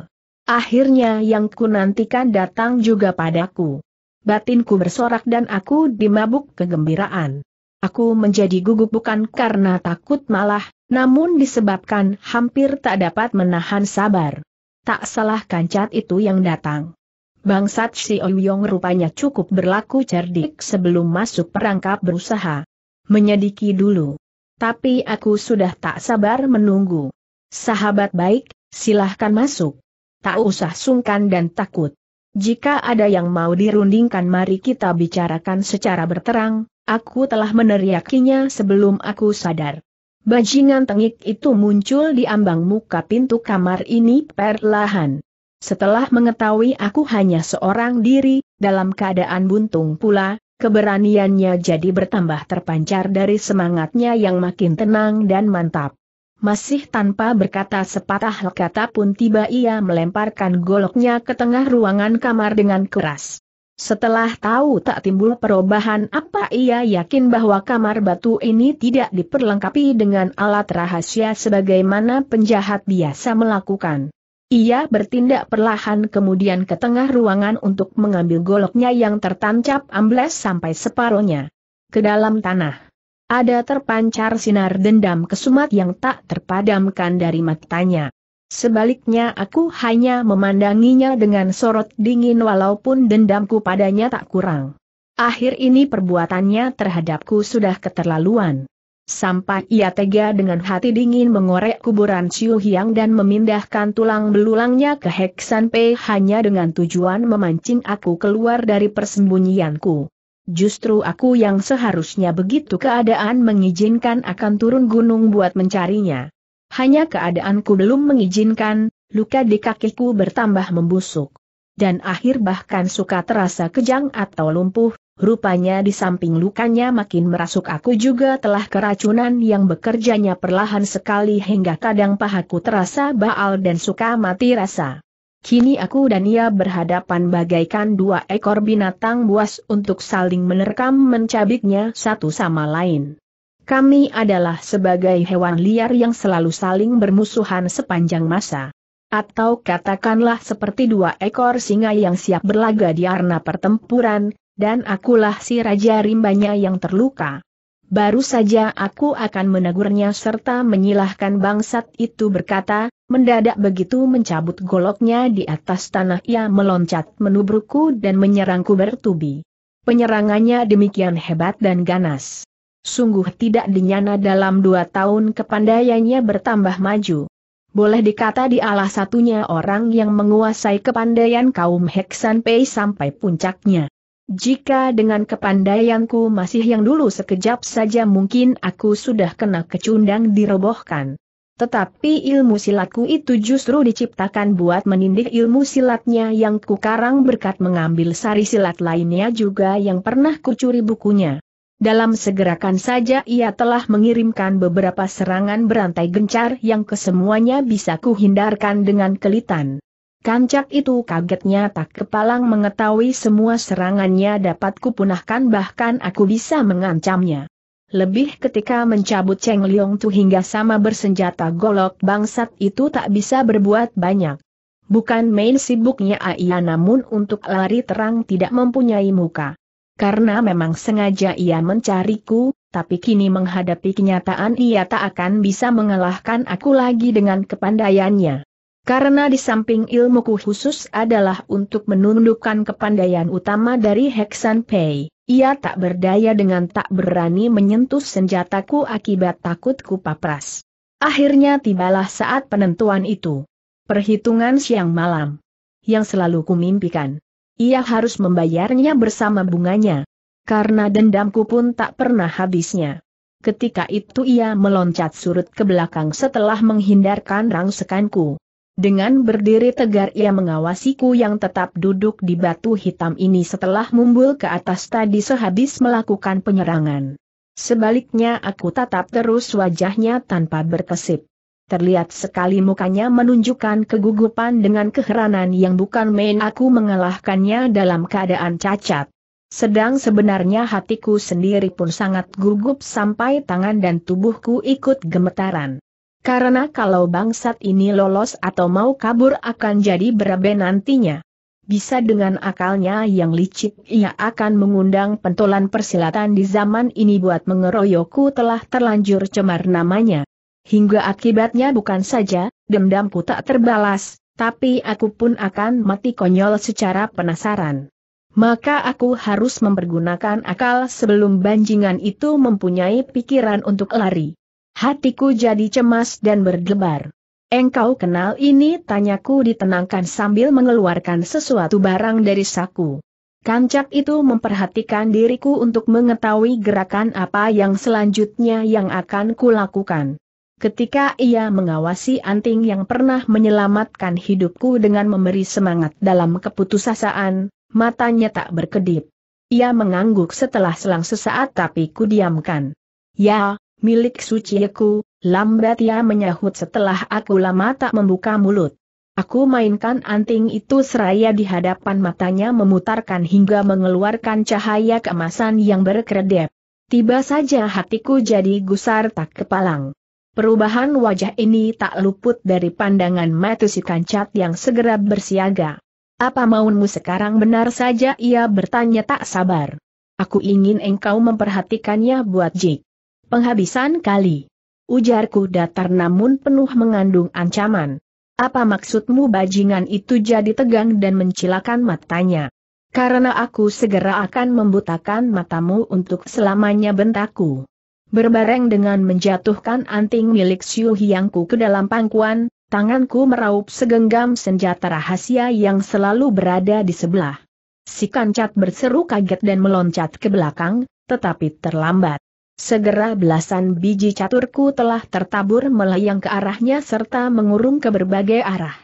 Akhirnya yang ku nantikan datang juga padaku. Batinku bersorak dan aku dimabuk kegembiraan. Aku menjadi gugup bukan karena takut malah, namun disebabkan hampir tak dapat menahan sabar. Tak salah kancat itu yang datang. Bangsat si Oyong rupanya cukup berlaku cerdik sebelum masuk perangkap berusaha menyediki dulu. Tapi aku sudah tak sabar menunggu. Sahabat baik, silahkan masuk tak usah sungkan dan takut. Jika ada yang mau dirundingkan mari kita bicarakan secara berterang, aku telah meneriakinya sebelum aku sadar. Bajingan tengik itu muncul di ambang muka pintu kamar ini perlahan. Setelah mengetahui aku hanya seorang diri, dalam keadaan buntung pula, keberaniannya jadi bertambah terpancar dari semangatnya yang makin tenang dan mantap. Masih tanpa berkata sepatah kata pun tiba ia melemparkan goloknya ke tengah ruangan kamar dengan keras. Setelah tahu tak timbul perubahan apa ia yakin bahwa kamar batu ini tidak diperlengkapi dengan alat rahasia sebagaimana penjahat biasa melakukan. Ia bertindak perlahan kemudian ke tengah ruangan untuk mengambil goloknya yang tertancap ambles sampai separohnya. Ke dalam tanah. Ada terpancar sinar dendam kesumat yang tak terpadamkan dari matanya. Sebaliknya aku hanya memandanginya dengan sorot dingin walaupun dendamku padanya tak kurang. Akhir ini perbuatannya terhadapku sudah keterlaluan. Sampai ia tega dengan hati dingin mengorek kuburan Siu Hyang dan memindahkan tulang belulangnya ke Heksan P hanya dengan tujuan memancing aku keluar dari persembunyianku. Justru aku yang seharusnya begitu keadaan mengizinkan akan turun gunung buat mencarinya. Hanya keadaanku belum mengizinkan, luka di kakiku bertambah membusuk. Dan akhir bahkan suka terasa kejang atau lumpuh, rupanya di samping lukanya makin merasuk aku juga telah keracunan yang bekerjanya perlahan sekali hingga kadang pahaku terasa baal dan suka mati rasa. Kini aku dan ia berhadapan bagaikan dua ekor binatang buas untuk saling menerkam mencabiknya satu sama lain. Kami adalah sebagai hewan liar yang selalu saling bermusuhan sepanjang masa. Atau katakanlah seperti dua ekor singa yang siap berlaga di arena pertempuran, dan akulah si Raja Rimbanya yang terluka. Baru saja aku akan menegurnya serta menyilahkan bangsat itu berkata, Mendadak begitu mencabut goloknya di atas tanah ia meloncat menubrukku dan menyerangku bertubi. Penyerangannya demikian hebat dan ganas. Sungguh tidak dinyana dalam dua tahun kepandaiannya bertambah maju. Boleh dikata dialah satunya orang yang menguasai kepandaian kaum Heksan Pei sampai puncaknya. Jika dengan kepandaianku masih yang dulu sekejap saja mungkin aku sudah kena kecundang dirobohkan. Tetapi ilmu silatku itu justru diciptakan buat menindih ilmu silatnya yang kukarang berkat mengambil sari silat lainnya juga yang pernah kucuri bukunya. Dalam segerakan saja ia telah mengirimkan beberapa serangan berantai gencar yang kesemuanya bisa kuhindarkan dengan kelitan. Kancak itu kagetnya tak kepalang mengetahui semua serangannya dapat kupunahkan bahkan aku bisa mengancamnya. Lebih ketika mencabut Cheng Liong Tu hingga sama bersenjata golok bangsat itu tak bisa berbuat banyak. Bukan main sibuknya Aia namun untuk lari terang tidak mempunyai muka. Karena memang sengaja ia mencariku, tapi kini menghadapi kenyataan ia tak akan bisa mengalahkan aku lagi dengan kepandaiannya. Karena di samping ilmuku khusus adalah untuk menundukkan kepandaian utama dari Heksan Pei. Ia tak berdaya dengan tak berani menyentuh senjataku akibat takutku papras. Akhirnya tibalah saat penentuan itu. Perhitungan siang malam. Yang selalu kumimpikan. Ia harus membayarnya bersama bunganya. Karena dendamku pun tak pernah habisnya. Ketika itu ia meloncat surut ke belakang setelah menghindarkan rangsekanku. Dengan berdiri tegar ia mengawasiku yang tetap duduk di batu hitam ini setelah mumbul ke atas tadi sehabis melakukan penyerangan. Sebaliknya aku tatap terus wajahnya tanpa berkesip. Terlihat sekali mukanya menunjukkan kegugupan dengan keheranan yang bukan main aku mengalahkannya dalam keadaan cacat. Sedang sebenarnya hatiku sendiri pun sangat gugup sampai tangan dan tubuhku ikut gemetaran. Karena kalau bangsat ini lolos atau mau kabur akan jadi berabe nantinya. Bisa dengan akalnya yang licik ia akan mengundang pentolan persilatan di zaman ini buat mengeroyokku telah terlanjur cemar namanya. Hingga akibatnya bukan saja, dendamku tak terbalas, tapi aku pun akan mati konyol secara penasaran. Maka aku harus mempergunakan akal sebelum banjingan itu mempunyai pikiran untuk lari. Hatiku jadi cemas dan berdebar. Engkau kenal ini? Tanyaku ditenangkan sambil mengeluarkan sesuatu barang dari saku. Kancak itu memperhatikan diriku untuk mengetahui gerakan apa yang selanjutnya yang akan kulakukan. Ketika ia mengawasi anting yang pernah menyelamatkan hidupku dengan memberi semangat dalam keputusasaan, matanya tak berkedip. Ia mengangguk setelah selang sesaat tapi kudiamkan. Ya, milik aku, lambat ia menyahut setelah aku lama tak membuka mulut. Aku mainkan anting itu seraya di hadapan matanya memutarkan hingga mengeluarkan cahaya keemasan yang berkedip. Tiba saja hatiku jadi gusar tak kepalang. Perubahan wajah ini tak luput dari pandangan si Kancat yang segera bersiaga. Apa maunmu sekarang benar saja ia bertanya tak sabar. Aku ingin engkau memperhatikannya buat Jik. Penghabisan kali. Ujarku datar namun penuh mengandung ancaman. Apa maksudmu bajingan itu jadi tegang dan mencilakan matanya? Karena aku segera akan membutakan matamu untuk selamanya bentaku. Berbareng dengan menjatuhkan anting milik Siu Hyangku ke dalam pangkuan, tanganku meraup segenggam senjata rahasia yang selalu berada di sebelah. Si kancat berseru kaget dan meloncat ke belakang, tetapi terlambat. Segera belasan biji caturku telah tertabur melayang ke arahnya serta mengurung ke berbagai arah.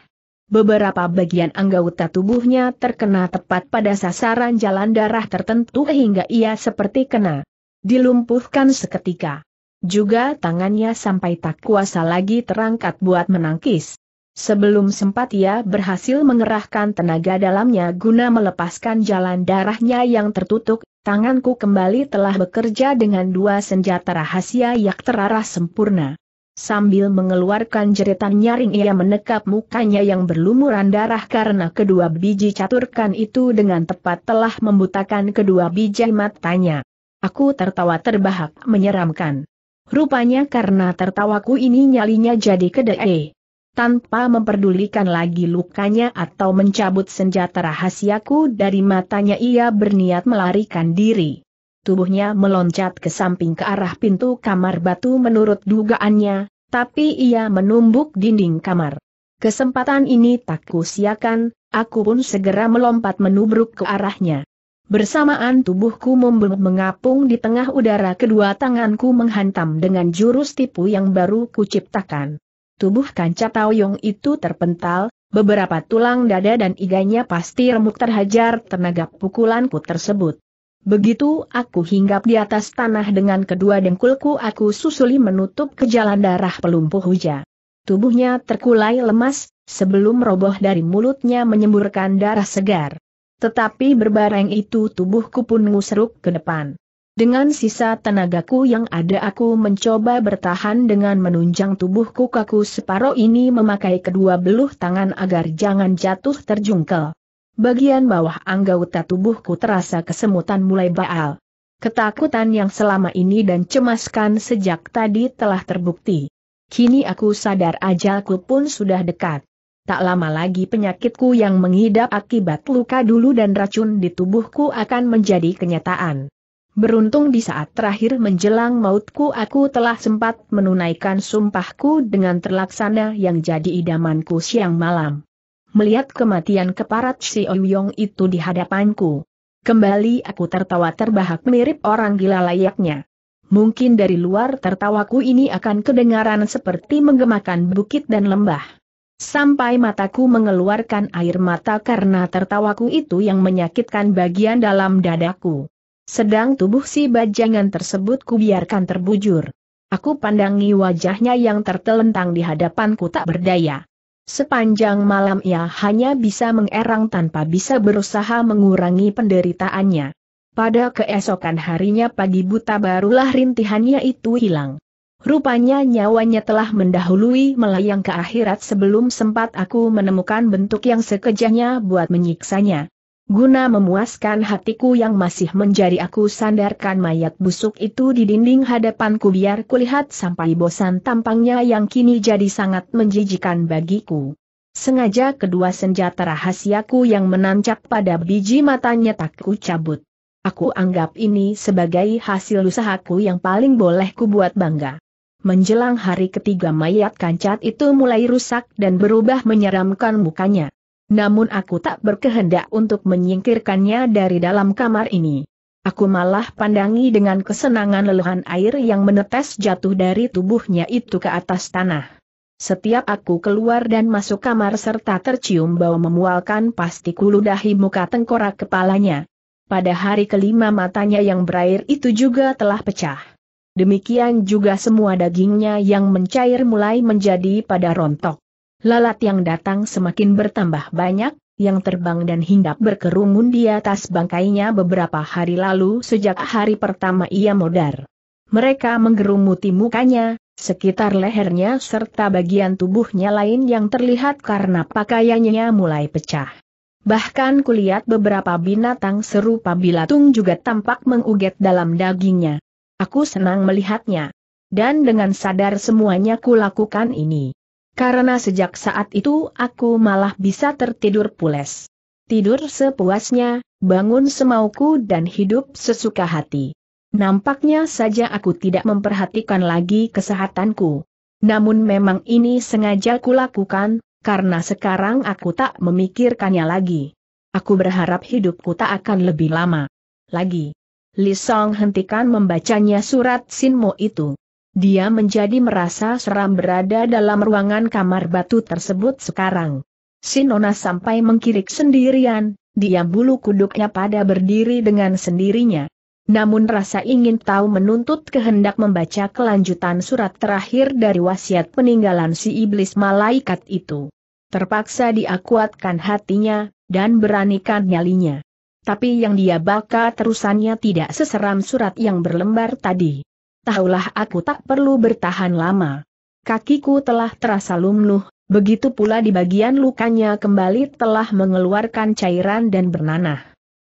Beberapa bagian anggota tubuhnya terkena tepat pada sasaran jalan darah tertentu hingga ia seperti kena dilumpuhkan seketika. Juga tangannya sampai tak kuasa lagi terangkat buat menangkis. Sebelum sempat ia berhasil mengerahkan tenaga dalamnya guna melepaskan jalan darahnya yang tertutup, tanganku kembali telah bekerja dengan dua senjata rahasia yang terarah sempurna. Sambil mengeluarkan jeritan nyaring ia menekap mukanya yang berlumuran darah karena kedua biji caturkan itu dengan tepat telah membutakan kedua biji matanya. Aku tertawa terbahak menyeramkan. Rupanya karena tertawaku ini nyalinya jadi kedai tanpa memperdulikan lagi lukanya atau mencabut senjata rahasiaku dari matanya ia berniat melarikan diri. Tubuhnya meloncat ke samping ke arah pintu kamar batu menurut dugaannya, tapi ia menumbuk dinding kamar. Kesempatan ini tak kusiakan, aku pun segera melompat menubruk ke arahnya. Bersamaan tubuhku mengapung di tengah udara kedua tanganku menghantam dengan jurus tipu yang baru kuciptakan. Tubuh kanca Taoyong itu terpental, beberapa tulang dada dan iganya pasti remuk terhajar tenaga pukulanku tersebut. Begitu aku hinggap di atas tanah dengan kedua dengkulku aku susuli menutup ke jalan darah pelumpuh hujan. Tubuhnya terkulai lemas, sebelum roboh dari mulutnya menyemburkan darah segar. Tetapi berbareng itu tubuhku pun ngusruk ke depan. Dengan sisa tenagaku yang ada aku mencoba bertahan dengan menunjang tubuhku kaku separo ini memakai kedua beluh tangan agar jangan jatuh terjungkel. Bagian bawah anggota tubuhku terasa kesemutan mulai baal. Ketakutan yang selama ini dan cemaskan sejak tadi telah terbukti. Kini aku sadar ajalku pun sudah dekat. Tak lama lagi penyakitku yang mengidap akibat luka dulu dan racun di tubuhku akan menjadi kenyataan. Beruntung di saat terakhir menjelang mautku aku telah sempat menunaikan sumpahku dengan terlaksana yang jadi idamanku siang malam. Melihat kematian keparat si Oyong itu di hadapanku. Kembali aku tertawa terbahak mirip orang gila layaknya. Mungkin dari luar tertawaku ini akan kedengaran seperti menggemakan bukit dan lembah. Sampai mataku mengeluarkan air mata karena tertawaku itu yang menyakitkan bagian dalam dadaku. Sedang tubuh si bajangan tersebut kubiarkan terbujur. Aku pandangi wajahnya yang tertelentang di hadapanku tak berdaya. Sepanjang malam ia hanya bisa mengerang tanpa bisa berusaha mengurangi penderitaannya. Pada keesokan harinya pagi buta barulah rintihannya itu hilang. Rupanya nyawanya telah mendahului melayang ke akhirat sebelum sempat aku menemukan bentuk yang sekejahnya buat menyiksanya. Guna memuaskan hatiku yang masih menjadi aku sandarkan mayat busuk itu di dinding hadapanku biar kulihat sampai bosan tampangnya yang kini jadi sangat menjijikan bagiku. Sengaja kedua senjata rahasiaku yang menancap pada biji matanya tak ku cabut. Aku anggap ini sebagai hasil usahaku yang paling boleh kubuat bangga. Menjelang hari ketiga mayat kancat itu mulai rusak dan berubah menyeramkan mukanya. Namun aku tak berkehendak untuk menyingkirkannya dari dalam kamar ini. Aku malah pandangi dengan kesenangan leluhan air yang menetes jatuh dari tubuhnya itu ke atas tanah. Setiap aku keluar dan masuk kamar serta tercium bau memualkan pasti kuludahi muka tengkorak kepalanya. Pada hari kelima matanya yang berair itu juga telah pecah. Demikian juga semua dagingnya yang mencair mulai menjadi pada rontok. Lalat yang datang semakin bertambah banyak, yang terbang dan hinggap berkerumun di atas bangkainya beberapa hari lalu sejak hari pertama ia modar. Mereka menggerumuti mukanya, sekitar lehernya serta bagian tubuhnya lain yang terlihat karena pakaiannya mulai pecah. Bahkan kulihat beberapa binatang serupa bilatung juga tampak menguget dalam dagingnya. Aku senang melihatnya. Dan dengan sadar semuanya kulakukan ini. Karena sejak saat itu aku malah bisa tertidur pules. Tidur sepuasnya, bangun semauku dan hidup sesuka hati. Nampaknya saja aku tidak memperhatikan lagi kesehatanku. Namun memang ini sengaja kulakukan, karena sekarang aku tak memikirkannya lagi. Aku berharap hidupku tak akan lebih lama. Lagi. Li Song hentikan membacanya surat Sinmo itu. Dia menjadi merasa seram berada dalam ruangan kamar batu tersebut sekarang. Sinona sampai mengkirik sendirian, diam bulu kuduknya pada berdiri dengan sendirinya. Namun rasa ingin tahu menuntut kehendak membaca kelanjutan surat terakhir dari wasiat peninggalan si iblis malaikat itu. Terpaksa diakuatkan hatinya, dan beranikan nyalinya. Tapi yang dia baca terusannya tidak seseram surat yang berlembar tadi tahulah aku tak perlu bertahan lama. Kakiku telah terasa lumluh, begitu pula di bagian lukanya kembali telah mengeluarkan cairan dan bernanah.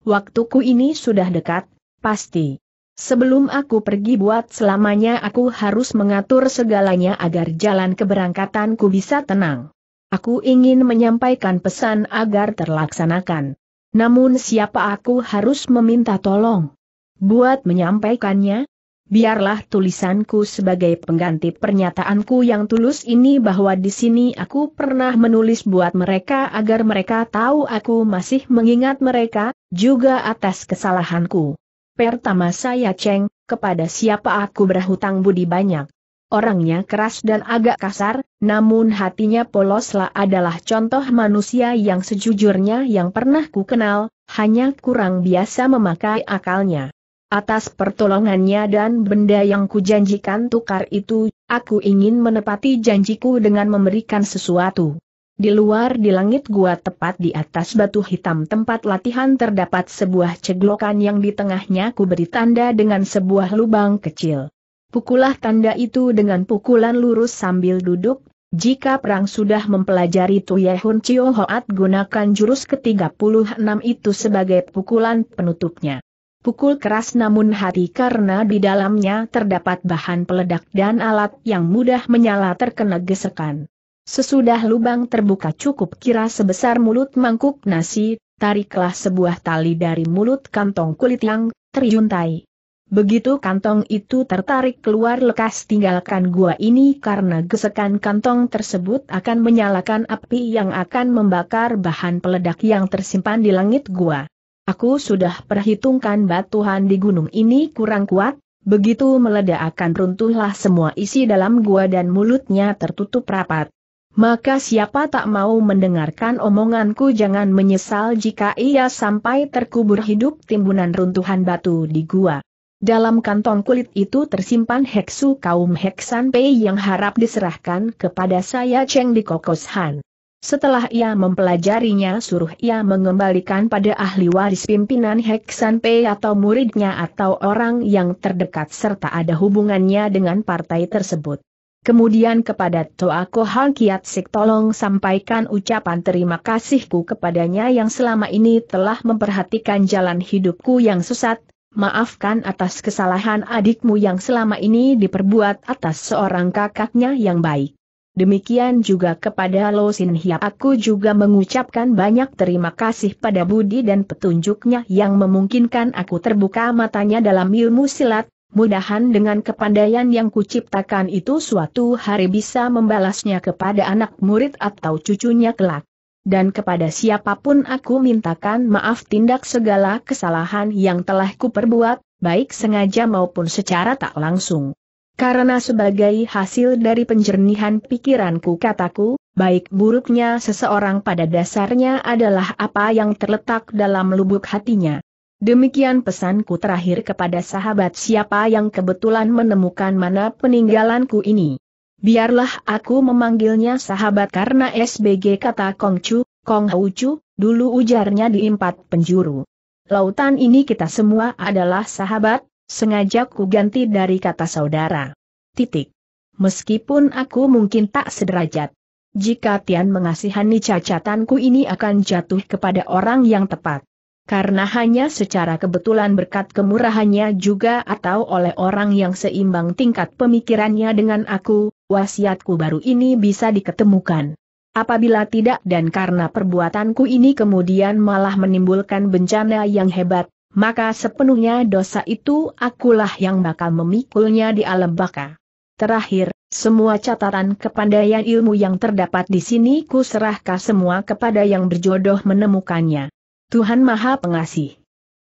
Waktuku ini sudah dekat, pasti. Sebelum aku pergi buat selamanya aku harus mengatur segalanya agar jalan keberangkatanku bisa tenang. Aku ingin menyampaikan pesan agar terlaksanakan. Namun siapa aku harus meminta tolong? Buat menyampaikannya, biarlah tulisanku sebagai pengganti pernyataanku yang tulus ini bahwa di sini aku pernah menulis buat mereka agar mereka tahu aku masih mengingat mereka, juga atas kesalahanku. Pertama saya Cheng kepada siapa aku berhutang budi banyak. Orangnya keras dan agak kasar, namun hatinya poloslah adalah contoh manusia yang sejujurnya yang pernah ku kenal, hanya kurang biasa memakai akalnya. Atas pertolongannya dan benda yang kujanjikan tukar itu, aku ingin menepati janjiku dengan memberikan sesuatu. Di luar di langit gua tepat di atas batu hitam tempat latihan terdapat sebuah ceglokan yang di tengahnya kuberi tanda dengan sebuah lubang kecil. Pukulah tanda itu dengan pukulan lurus sambil duduk, jika perang sudah mempelajari Tuyehun Chio Hoat gunakan jurus ke-36 itu sebagai pukulan penutupnya pukul keras namun hati karena di dalamnya terdapat bahan peledak dan alat yang mudah menyala terkena gesekan. Sesudah lubang terbuka cukup kira sebesar mulut mangkuk nasi, tariklah sebuah tali dari mulut kantong kulit yang terjuntai. Begitu kantong itu tertarik keluar lekas tinggalkan gua ini karena gesekan kantong tersebut akan menyalakan api yang akan membakar bahan peledak yang tersimpan di langit gua. Aku sudah perhitungkan batuhan di gunung ini kurang kuat, begitu meledak akan runtuhlah semua isi dalam gua dan mulutnya tertutup rapat. Maka siapa tak mau mendengarkan omonganku jangan menyesal jika ia sampai terkubur hidup timbunan runtuhan batu di gua. Dalam kantong kulit itu tersimpan heksu kaum Heksan Pei yang harap diserahkan kepada saya Cheng di Kokoshan. Setelah ia mempelajarinya suruh ia mengembalikan pada ahli waris pimpinan Heksan P atau muridnya atau orang yang terdekat serta ada hubungannya dengan partai tersebut. Kemudian kepada Toako Hang Kiat Sik tolong sampaikan ucapan terima kasihku kepadanya yang selama ini telah memperhatikan jalan hidupku yang sesat, maafkan atas kesalahan adikmu yang selama ini diperbuat atas seorang kakaknya yang baik. Demikian juga kepada Lo Sin Hia aku juga mengucapkan banyak terima kasih pada budi dan petunjuknya yang memungkinkan aku terbuka matanya dalam ilmu silat, mudahan dengan kepandaian yang kuciptakan itu suatu hari bisa membalasnya kepada anak murid atau cucunya kelak. Dan kepada siapapun aku mintakan maaf tindak segala kesalahan yang telah kuperbuat, baik sengaja maupun secara tak langsung. Karena sebagai hasil dari penjernihan pikiranku kataku, baik buruknya seseorang pada dasarnya adalah apa yang terletak dalam lubuk hatinya. Demikian pesanku terakhir kepada sahabat siapa yang kebetulan menemukan mana peninggalanku ini. Biarlah aku memanggilnya sahabat karena SBG kata Kongcu, Chu, dulu ujarnya di empat penjuru. Lautan ini kita semua adalah sahabat, sengaja ku ganti dari kata saudara. Titik. Meskipun aku mungkin tak sederajat. Jika Tian mengasihani cacatanku ini akan jatuh kepada orang yang tepat. Karena hanya secara kebetulan berkat kemurahannya juga atau oleh orang yang seimbang tingkat pemikirannya dengan aku, wasiatku baru ini bisa diketemukan. Apabila tidak dan karena perbuatanku ini kemudian malah menimbulkan bencana yang hebat, maka sepenuhnya dosa itu akulah yang bakal memikulnya di alam baka. Terakhir, semua catatan kepandaian ilmu yang terdapat di sini ku serahkan semua kepada yang berjodoh menemukannya. Tuhan Maha Pengasih.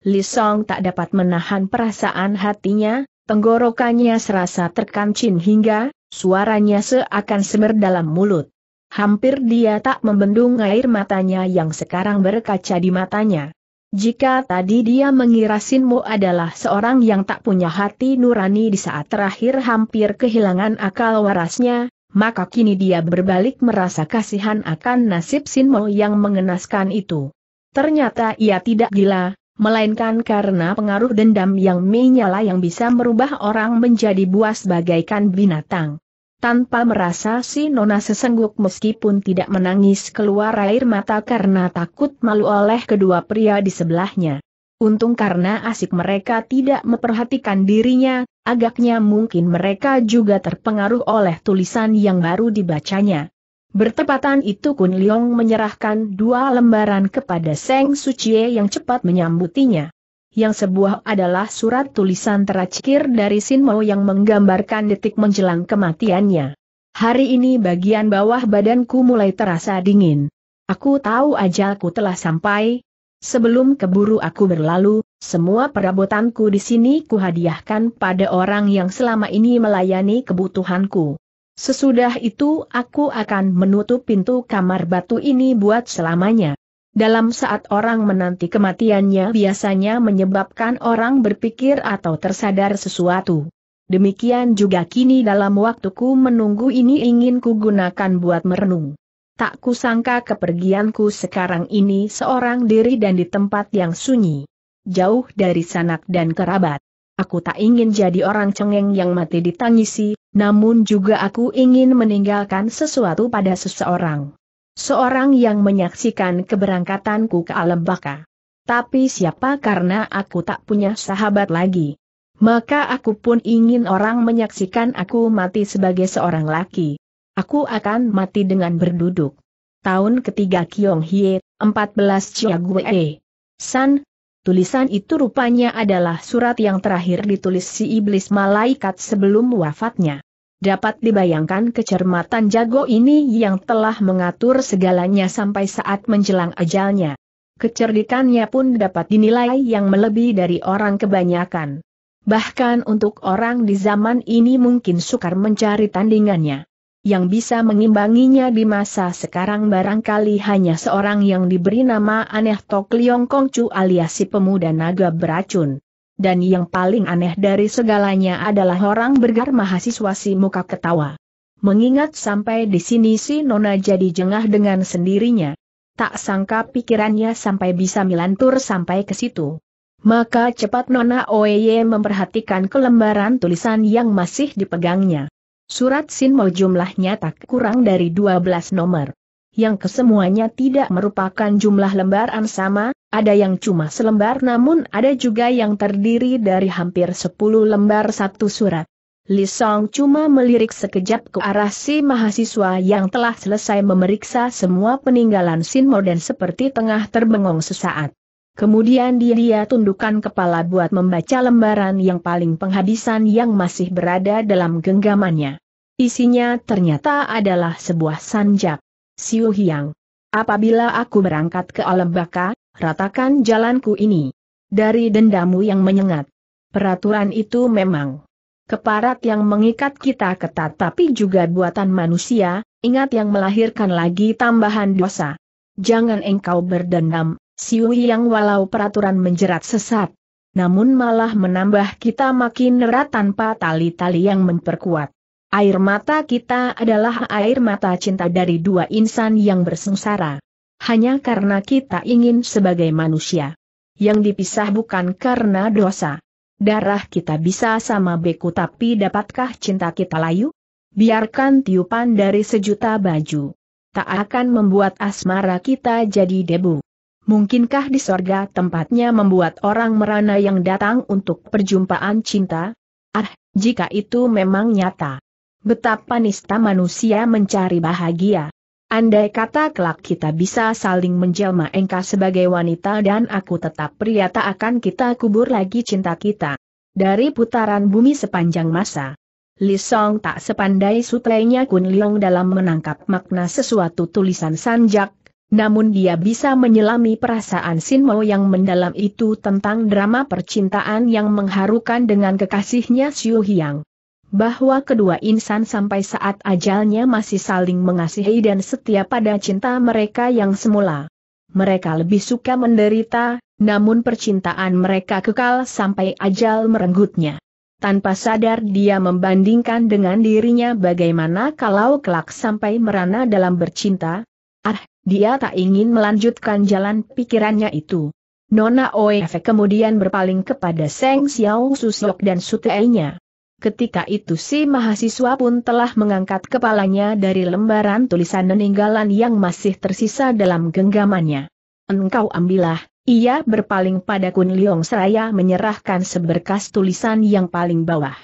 Li Song tak dapat menahan perasaan hatinya, tenggorokannya serasa terkancin hingga suaranya seakan semer dalam mulut. Hampir dia tak membendung air matanya yang sekarang berkaca di matanya. Jika tadi dia mengira Sinmo adalah seorang yang tak punya hati nurani di saat terakhir hampir kehilangan akal warasnya, maka kini dia berbalik merasa kasihan akan nasib Sinmo yang mengenaskan itu. Ternyata ia tidak gila, melainkan karena pengaruh dendam yang menyala yang bisa merubah orang menjadi buas bagaikan binatang. Tanpa merasa si Nona sesengguk meskipun tidak menangis keluar air mata karena takut malu oleh kedua pria di sebelahnya. Untung karena asik mereka tidak memperhatikan dirinya, agaknya mungkin mereka juga terpengaruh oleh tulisan yang baru dibacanya. Bertepatan itu Kun Leong menyerahkan dua lembaran kepada Seng Suciye yang cepat menyambutinya yang sebuah adalah surat tulisan terakhir dari Sinmo yang menggambarkan detik menjelang kematiannya. Hari ini bagian bawah badanku mulai terasa dingin. Aku tahu ajalku telah sampai. Sebelum keburu aku berlalu, semua perabotanku di sini kuhadiahkan pada orang yang selama ini melayani kebutuhanku. Sesudah itu aku akan menutup pintu kamar batu ini buat selamanya. Dalam saat orang menanti kematiannya biasanya menyebabkan orang berpikir atau tersadar sesuatu. Demikian juga kini dalam waktuku menunggu ini ingin ku gunakan buat merenung. Tak kusangka kepergianku sekarang ini seorang diri dan di tempat yang sunyi. Jauh dari sanak dan kerabat. Aku tak ingin jadi orang cengeng yang mati ditangisi, namun juga aku ingin meninggalkan sesuatu pada seseorang. Seorang yang menyaksikan keberangkatanku ke alam baka. Tapi siapa karena aku tak punya sahabat lagi. Maka aku pun ingin orang menyaksikan aku mati sebagai seorang laki. Aku akan mati dengan berduduk. Tahun ketiga Kyong Hye, 14 Chiague. San, tulisan itu rupanya adalah surat yang terakhir ditulis si iblis malaikat sebelum wafatnya. Dapat dibayangkan kecermatan jago ini yang telah mengatur segalanya sampai saat menjelang ajalnya. Kecerdikannya pun dapat dinilai yang melebihi dari orang kebanyakan. Bahkan untuk orang di zaman ini mungkin sukar mencari tandingannya. Yang bisa mengimbanginya di masa sekarang barangkali hanya seorang yang diberi nama aneh Tok Liong Kong Chu alias si pemuda naga beracun dan yang paling aneh dari segalanya adalah orang bergar mahasiswa si muka ketawa. Mengingat sampai di sini si Nona jadi jengah dengan sendirinya. Tak sangka pikirannya sampai bisa melantur sampai ke situ. Maka cepat Nona Oeye memperhatikan kelembaran tulisan yang masih dipegangnya. Surat sin mau jumlahnya tak kurang dari 12 nomor yang kesemuanya tidak merupakan jumlah lembaran sama, ada yang cuma selembar namun ada juga yang terdiri dari hampir 10 lembar satu surat. Li Song cuma melirik sekejap ke arah si mahasiswa yang telah selesai memeriksa semua peninggalan Sin dan seperti tengah terbengong sesaat. Kemudian dia tundukkan kepala buat membaca lembaran yang paling penghabisan yang masih berada dalam genggamannya. Isinya ternyata adalah sebuah sanjak. Siu Hiang. Apabila aku berangkat ke alam baka, ratakan jalanku ini. Dari dendamu yang menyengat. Peraturan itu memang keparat yang mengikat kita ketat tapi juga buatan manusia, ingat yang melahirkan lagi tambahan dosa. Jangan engkau berdendam, Siu yang walau peraturan menjerat sesat, namun malah menambah kita makin erat tanpa tali-tali yang memperkuat. Air mata kita adalah air mata cinta dari dua insan yang bersengsara. Hanya karena kita ingin sebagai manusia. Yang dipisah bukan karena dosa. Darah kita bisa sama beku tapi dapatkah cinta kita layu? Biarkan tiupan dari sejuta baju. Tak akan membuat asmara kita jadi debu. Mungkinkah di sorga tempatnya membuat orang merana yang datang untuk perjumpaan cinta? Ah, jika itu memang nyata. Betapa nista manusia mencari bahagia. Andai kata kelak kita bisa saling menjelma engkau sebagai wanita dan aku tetap pria tak akan kita kubur lagi cinta kita. Dari putaran bumi sepanjang masa. Li Song tak sepandai sutrainya Kun Liong dalam menangkap makna sesuatu tulisan sanjak, namun dia bisa menyelami perasaan Sin Mo yang mendalam itu tentang drama percintaan yang mengharukan dengan kekasihnya Xiu Hiang bahwa kedua insan sampai saat ajalnya masih saling mengasihi dan setia pada cinta mereka yang semula. Mereka lebih suka menderita, namun percintaan mereka kekal sampai ajal merenggutnya. Tanpa sadar dia membandingkan dengan dirinya bagaimana kalau kelak sampai merana dalam bercinta. Ah, dia tak ingin melanjutkan jalan pikirannya itu. Nona Oefe kemudian berpaling kepada Seng Xiao Susok dan nya. Ketika itu si mahasiswa pun telah mengangkat kepalanya dari lembaran tulisan peninggalan yang masih tersisa dalam genggamannya. Engkau ambillah, ia berpaling pada Kun Leong Seraya menyerahkan seberkas tulisan yang paling bawah.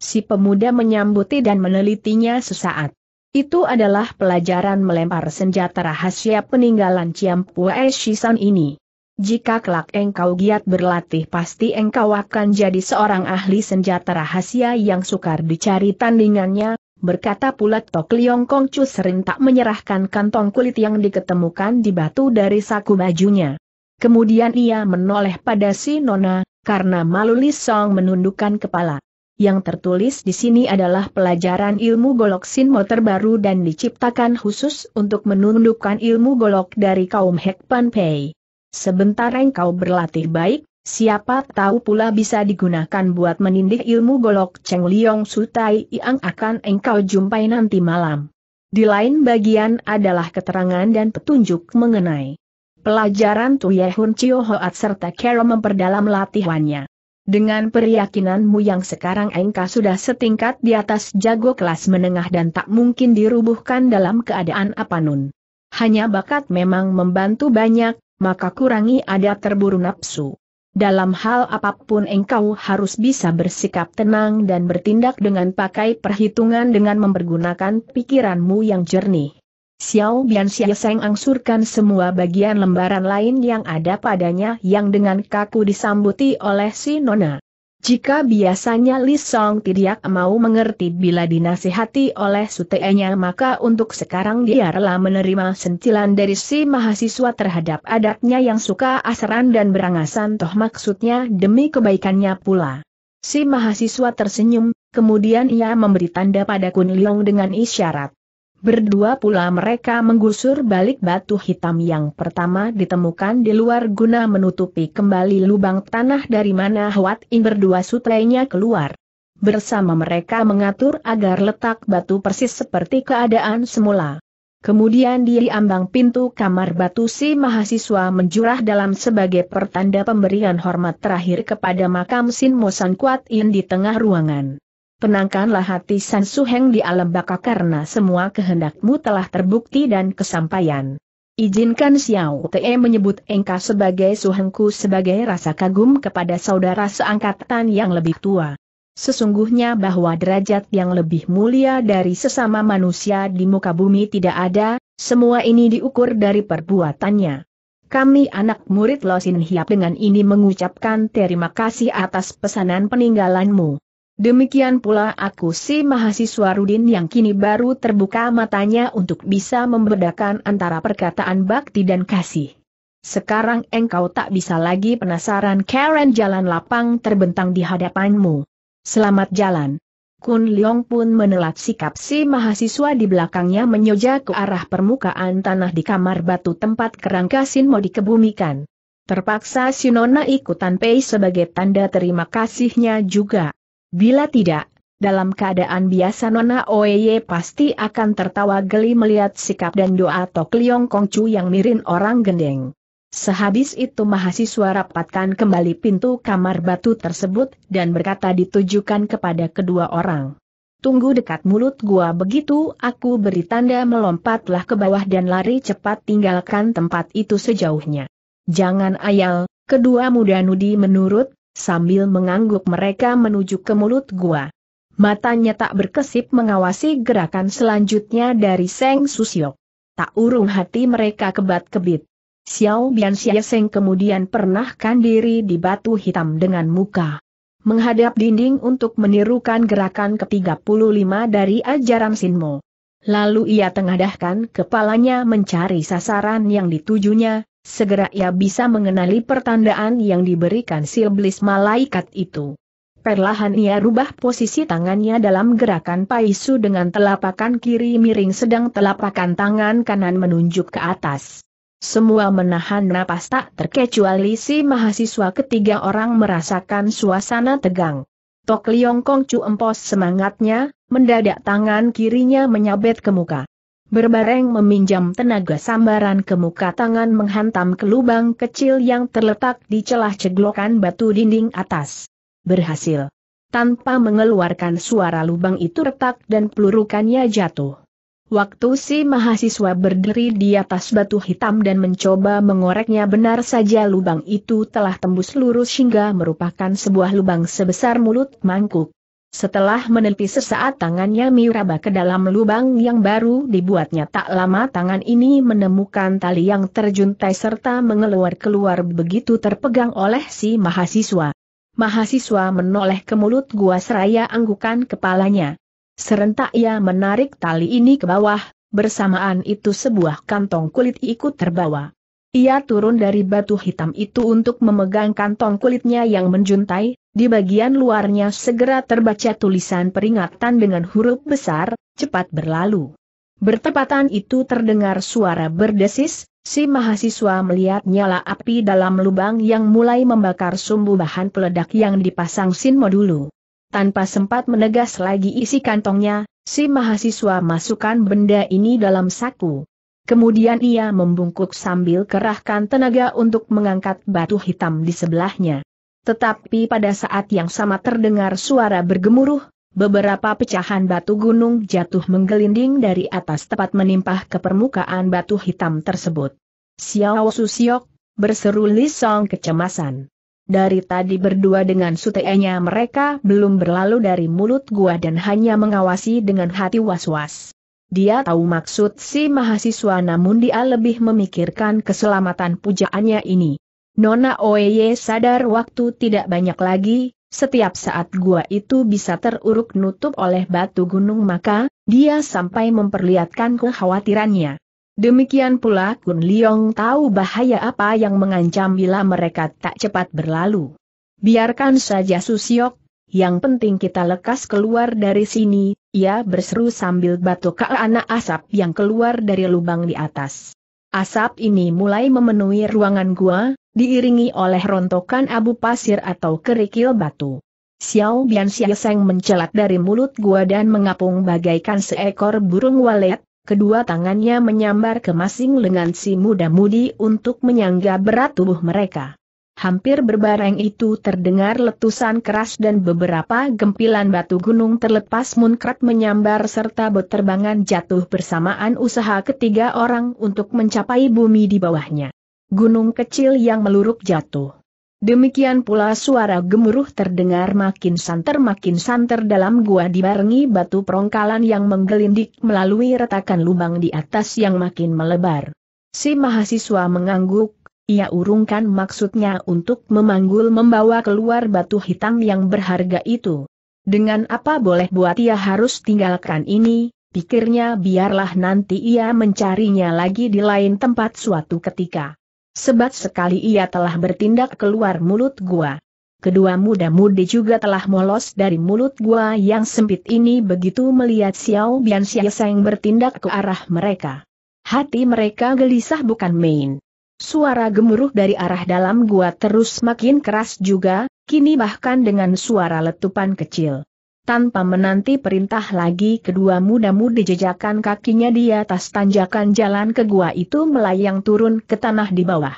Si pemuda menyambuti dan menelitinya sesaat. Itu adalah pelajaran melempar senjata rahasia peninggalan Chiam Es Shisan ini. Jika kelak engkau giat berlatih pasti engkau akan jadi seorang ahli senjata rahasia yang sukar dicari tandingannya, berkata pula Tok Liong Kongcu serentak menyerahkan kantong kulit yang diketemukan di batu dari saku bajunya. Kemudian ia menoleh pada si Nona, karena malu Lisong menundukkan kepala. Yang tertulis di sini adalah pelajaran ilmu golok Sinmo terbaru dan diciptakan khusus untuk menundukkan ilmu golok dari kaum Pan Pei. Sebentar engkau berlatih baik, siapa tahu pula bisa digunakan buat menindih ilmu golok Cheng Liong Sutai yang akan engkau jumpai nanti malam. Di lain bagian adalah keterangan dan petunjuk mengenai pelajaran Tuyehun Chio Hoat serta Kero memperdalam latihannya. Dengan peryakinanmu yang sekarang engkau sudah setingkat di atas jago kelas menengah dan tak mungkin dirubuhkan dalam keadaan apapun. Hanya bakat memang membantu banyak, maka kurangi ada terburu nafsu. Dalam hal apapun engkau harus bisa bersikap tenang dan bertindak dengan pakai perhitungan dengan mempergunakan pikiranmu yang jernih. Xiao Bian Xiaoseng angsurkan semua bagian lembaran lain yang ada padanya yang dengan kaku disambuti oleh si Nona. Jika biasanya Li Song tidak mau mengerti bila dinasihati oleh sutenya maka untuk sekarang dia rela menerima sentilan dari si mahasiswa terhadap adatnya yang suka asaran dan berangasan toh maksudnya demi kebaikannya pula. Si mahasiswa tersenyum, kemudian ia memberi tanda pada Kun Liong dengan isyarat. Berdua pula mereka menggusur balik batu hitam yang pertama ditemukan di luar guna menutupi kembali lubang tanah dari mana Huat In berdua sutrenya keluar. Bersama mereka mengatur agar letak batu persis seperti keadaan semula. Kemudian di ambang pintu kamar batu si mahasiswa menjurah dalam sebagai pertanda pemberian hormat terakhir kepada makam Sin Mosan Kuat In di tengah ruangan penangkanlah hati San Suheng di alam baka karena semua kehendakmu telah terbukti dan kesampaian. Izinkan Xiao Te menyebut engka sebagai suhengku sebagai rasa kagum kepada saudara seangkatan yang lebih tua. Sesungguhnya bahwa derajat yang lebih mulia dari sesama manusia di muka bumi tidak ada, semua ini diukur dari perbuatannya. Kami anak murid Losin Hiap dengan ini mengucapkan terima kasih atas pesanan peninggalanmu. Demikian pula aku si mahasiswa Rudin yang kini baru terbuka matanya untuk bisa membedakan antara perkataan bakti dan kasih. Sekarang engkau tak bisa lagi penasaran Karen jalan lapang terbentang di hadapanmu. Selamat jalan. Kun Leong pun menelat sikap si mahasiswa di belakangnya menyoja ke arah permukaan tanah di kamar batu tempat kerangka Sin mau dikebumikan. Terpaksa Sinona ikutan Pei sebagai tanda terima kasihnya juga. Bila tidak, dalam keadaan biasa Nona Oeye pasti akan tertawa geli melihat sikap dan doa Tok Liong Kongcu yang mirin orang gendeng. Sehabis itu mahasiswa rapatkan kembali pintu kamar batu tersebut dan berkata ditujukan kepada kedua orang. Tunggu dekat mulut gua begitu aku beri tanda melompatlah ke bawah dan lari cepat tinggalkan tempat itu sejauhnya. Jangan ayal, kedua muda nudi menurut, Sambil mengangguk mereka menuju ke mulut gua. Matanya tak berkesip mengawasi gerakan selanjutnya dari Seng Susiok. Tak urung hati mereka kebat-kebit. Xiao Bian Xie Seng kemudian pernahkan diri di batu hitam dengan muka. Menghadap dinding untuk menirukan gerakan ke-35 dari ajaran Sinmo. Lalu ia tengadahkan kepalanya mencari sasaran yang ditujunya, segera ia bisa mengenali pertandaan yang diberikan si iblis malaikat itu. Perlahan ia rubah posisi tangannya dalam gerakan paisu dengan telapakan kiri miring sedang telapakan tangan kanan menunjuk ke atas. Semua menahan napas tak terkecuali si mahasiswa ketiga orang merasakan suasana tegang. Tok Liong Kong cu empos semangatnya, mendadak tangan kirinya menyabet ke muka berbareng meminjam tenaga sambaran ke muka tangan menghantam ke lubang kecil yang terletak di celah ceglokan batu dinding atas. Berhasil. Tanpa mengeluarkan suara lubang itu retak dan pelurukannya jatuh. Waktu si mahasiswa berdiri di atas batu hitam dan mencoba mengoreknya benar saja lubang itu telah tembus lurus hingga merupakan sebuah lubang sebesar mulut mangkuk. Setelah menepi sesaat tangannya miraba ke dalam lubang yang baru dibuatnya tak lama tangan ini menemukan tali yang terjuntai serta mengeluar-keluar begitu terpegang oleh si mahasiswa. Mahasiswa menoleh ke mulut gua seraya anggukan kepalanya. Serentak ia menarik tali ini ke bawah, bersamaan itu sebuah kantong kulit ikut terbawa. Ia turun dari batu hitam itu untuk memegang kantong kulitnya yang menjuntai, di bagian luarnya segera terbaca tulisan peringatan dengan huruf besar, cepat berlalu. Bertepatan itu terdengar suara berdesis, si mahasiswa melihat nyala api dalam lubang yang mulai membakar sumbu bahan peledak yang dipasang Sinmo dulu. Tanpa sempat menegas lagi isi kantongnya, si mahasiswa masukkan benda ini dalam saku. Kemudian ia membungkuk sambil kerahkan tenaga untuk mengangkat batu hitam di sebelahnya. Tetapi pada saat yang sama terdengar suara bergemuruh, beberapa pecahan batu gunung jatuh menggelinding dari atas tepat menimpah ke permukaan batu hitam tersebut. Xiao Susiok, berseru Lisong kecemasan. Dari tadi berdua dengan sutenya mereka belum berlalu dari mulut gua dan hanya mengawasi dengan hati was-was. Dia tahu maksud si mahasiswa namun dia lebih memikirkan keselamatan pujaannya ini. Nona Oye sadar waktu tidak banyak lagi, setiap saat gua itu bisa teruruk nutup oleh batu gunung maka, dia sampai memperlihatkan kekhawatirannya. Demikian pula Kun Liong tahu bahaya apa yang mengancam bila mereka tak cepat berlalu. Biarkan saja Susiok yang penting kita lekas keluar dari sini, ia ya, berseru sambil batuk ke anak asap yang keluar dari lubang di atas. Asap ini mulai memenuhi ruangan gua, diiringi oleh rontokan abu pasir atau kerikil batu. Xiao Bian Xiaoseng mencelat dari mulut gua dan mengapung bagaikan seekor burung walet, kedua tangannya menyambar ke masing lengan si muda-mudi untuk menyangga berat tubuh mereka hampir berbareng itu terdengar letusan keras dan beberapa gempilan batu gunung terlepas munkrat menyambar serta beterbangan jatuh bersamaan usaha ketiga orang untuk mencapai bumi di bawahnya. Gunung kecil yang meluruk jatuh. Demikian pula suara gemuruh terdengar makin santer makin santer dalam gua dibarengi batu perongkalan yang menggelindik melalui retakan lubang di atas yang makin melebar. Si mahasiswa mengangguk, ia urungkan maksudnya untuk memanggul membawa keluar batu hitam yang berharga itu. Dengan apa boleh buat ia harus tinggalkan ini, pikirnya biarlah nanti ia mencarinya lagi di lain tempat suatu ketika. Sebat sekali ia telah bertindak keluar mulut gua. Kedua muda-mudi juga telah molos dari mulut gua yang sempit ini begitu melihat Xiao Bian yang bertindak ke arah mereka. Hati mereka gelisah bukan main. Suara gemuruh dari arah dalam gua terus makin keras juga, kini bahkan dengan suara letupan kecil. Tanpa menanti perintah lagi kedua muda-mudi jejakan kakinya di atas tanjakan jalan ke gua itu melayang turun ke tanah di bawah.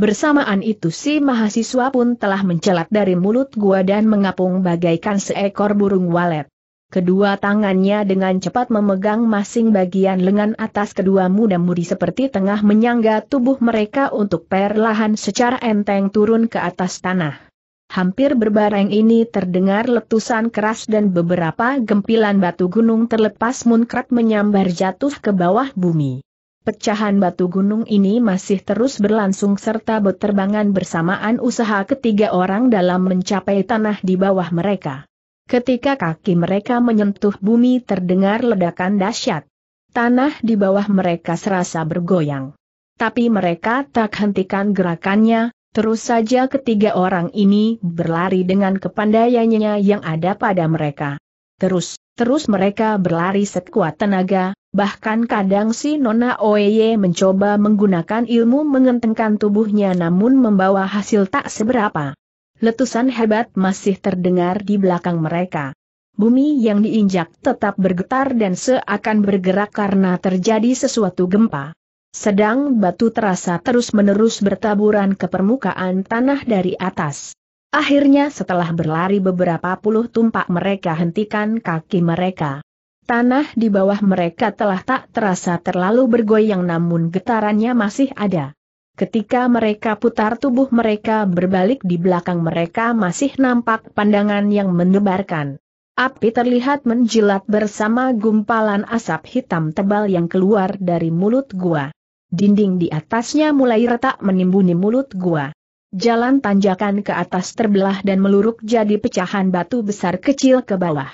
Bersamaan itu si mahasiswa pun telah mencelat dari mulut gua dan mengapung bagaikan seekor burung walet. Kedua tangannya dengan cepat memegang masing bagian lengan atas kedua muda-mudi seperti tengah menyangga tubuh mereka untuk perlahan secara enteng turun ke atas tanah. Hampir berbareng ini terdengar letusan keras dan beberapa gempilan batu gunung terlepas munkrat menyambar jatuh ke bawah bumi. Pecahan batu gunung ini masih terus berlangsung serta berterbangan bersamaan usaha ketiga orang dalam mencapai tanah di bawah mereka. Ketika kaki mereka menyentuh bumi terdengar ledakan dahsyat. Tanah di bawah mereka serasa bergoyang. Tapi mereka tak hentikan gerakannya, terus saja ketiga orang ini berlari dengan kepandaiannya yang ada pada mereka. Terus, terus mereka berlari sekuat tenaga, bahkan kadang si Nona Oye mencoba menggunakan ilmu mengentengkan tubuhnya namun membawa hasil tak seberapa. Letusan hebat masih terdengar di belakang mereka. Bumi yang diinjak tetap bergetar dan seakan bergerak karena terjadi sesuatu gempa. Sedang batu terasa terus-menerus bertaburan ke permukaan tanah dari atas. Akhirnya setelah berlari beberapa puluh tumpak mereka hentikan kaki mereka. Tanah di bawah mereka telah tak terasa terlalu bergoyang namun getarannya masih ada. Ketika mereka putar tubuh mereka berbalik di belakang mereka masih nampak pandangan yang menebarkan. Api terlihat menjilat bersama gumpalan asap hitam tebal yang keluar dari mulut gua. Dinding di atasnya mulai retak menimbuni mulut gua. Jalan tanjakan ke atas terbelah dan meluruk jadi pecahan batu besar kecil ke bawah.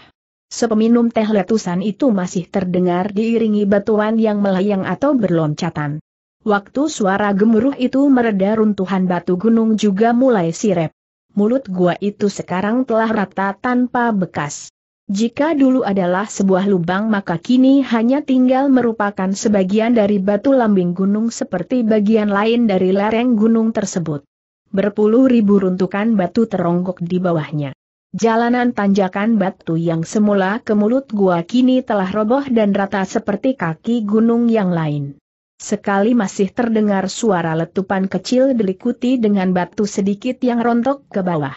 Sepeminum teh letusan itu masih terdengar diiringi batuan yang melayang atau berloncatan. Waktu suara gemuruh itu mereda runtuhan batu gunung juga mulai sirep. Mulut gua itu sekarang telah rata tanpa bekas. Jika dulu adalah sebuah lubang maka kini hanya tinggal merupakan sebagian dari batu lambing gunung seperti bagian lain dari lereng gunung tersebut. Berpuluh ribu runtukan batu teronggok di bawahnya. Jalanan tanjakan batu yang semula ke mulut gua kini telah roboh dan rata seperti kaki gunung yang lain. Sekali masih terdengar suara letupan kecil dilikuti dengan batu sedikit yang rontok ke bawah.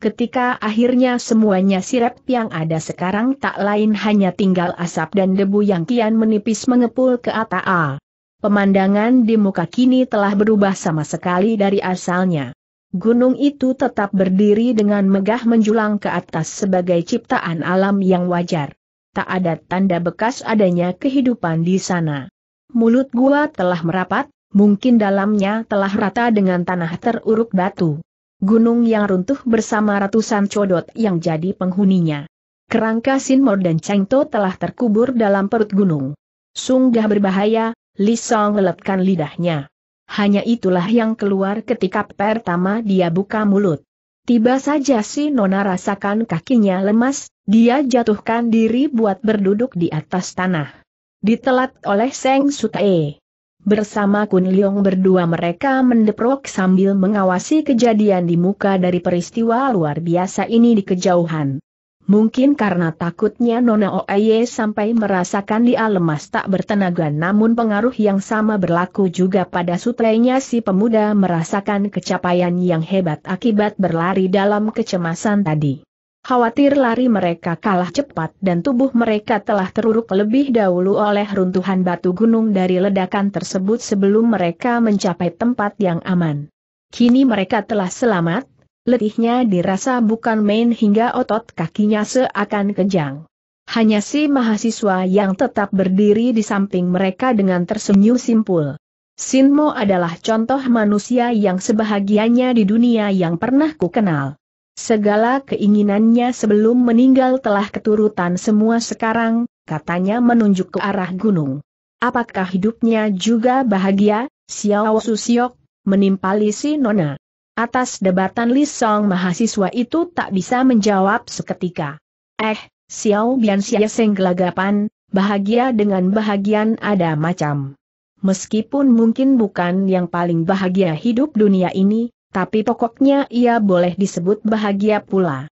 Ketika akhirnya semuanya sirap yang ada sekarang tak lain hanya tinggal asap dan debu yang kian menipis mengepul ke atas. Pemandangan di muka kini telah berubah sama sekali dari asalnya. Gunung itu tetap berdiri dengan megah menjulang ke atas sebagai ciptaan alam yang wajar. Tak ada tanda bekas adanya kehidupan di sana mulut gua telah merapat, mungkin dalamnya telah rata dengan tanah teruruk batu. Gunung yang runtuh bersama ratusan codot yang jadi penghuninya. Kerangka Sinmor dan Cengto telah terkubur dalam perut gunung. Sunggah berbahaya, Li Song lelepkan lidahnya. Hanya itulah yang keluar ketika pertama dia buka mulut. Tiba saja si Nona rasakan kakinya lemas, dia jatuhkan diri buat berduduk di atas tanah. Ditelat oleh Seng Sutae. Bersama Kun Liong berdua mereka mendeprok sambil mengawasi kejadian di muka dari peristiwa luar biasa ini di kejauhan. Mungkin karena takutnya Nona Oaye sampai merasakan dia lemas tak bertenaga namun pengaruh yang sama berlaku juga pada sutrenya si pemuda merasakan kecapaian yang hebat akibat berlari dalam kecemasan tadi. Khawatir lari mereka kalah cepat dan tubuh mereka telah teruruk lebih dahulu oleh runtuhan batu gunung dari ledakan tersebut sebelum mereka mencapai tempat yang aman. Kini mereka telah selamat, letihnya dirasa bukan main hingga otot kakinya seakan kejang. Hanya si mahasiswa yang tetap berdiri di samping mereka dengan tersenyum simpul. Sinmo adalah contoh manusia yang sebahagiannya di dunia yang pernah ku Segala keinginannya sebelum meninggal telah keturutan semua sekarang, katanya menunjuk ke arah gunung. Apakah hidupnya juga bahagia, Xiao Susiok, menimpali si Nona? Atas debatan Song mahasiswa itu tak bisa menjawab seketika. Eh, Xiao Bian Seng gelagapan, bahagia dengan bahagian ada macam. Meskipun mungkin bukan yang paling bahagia hidup dunia ini, tapi pokoknya ia boleh disebut bahagia pula.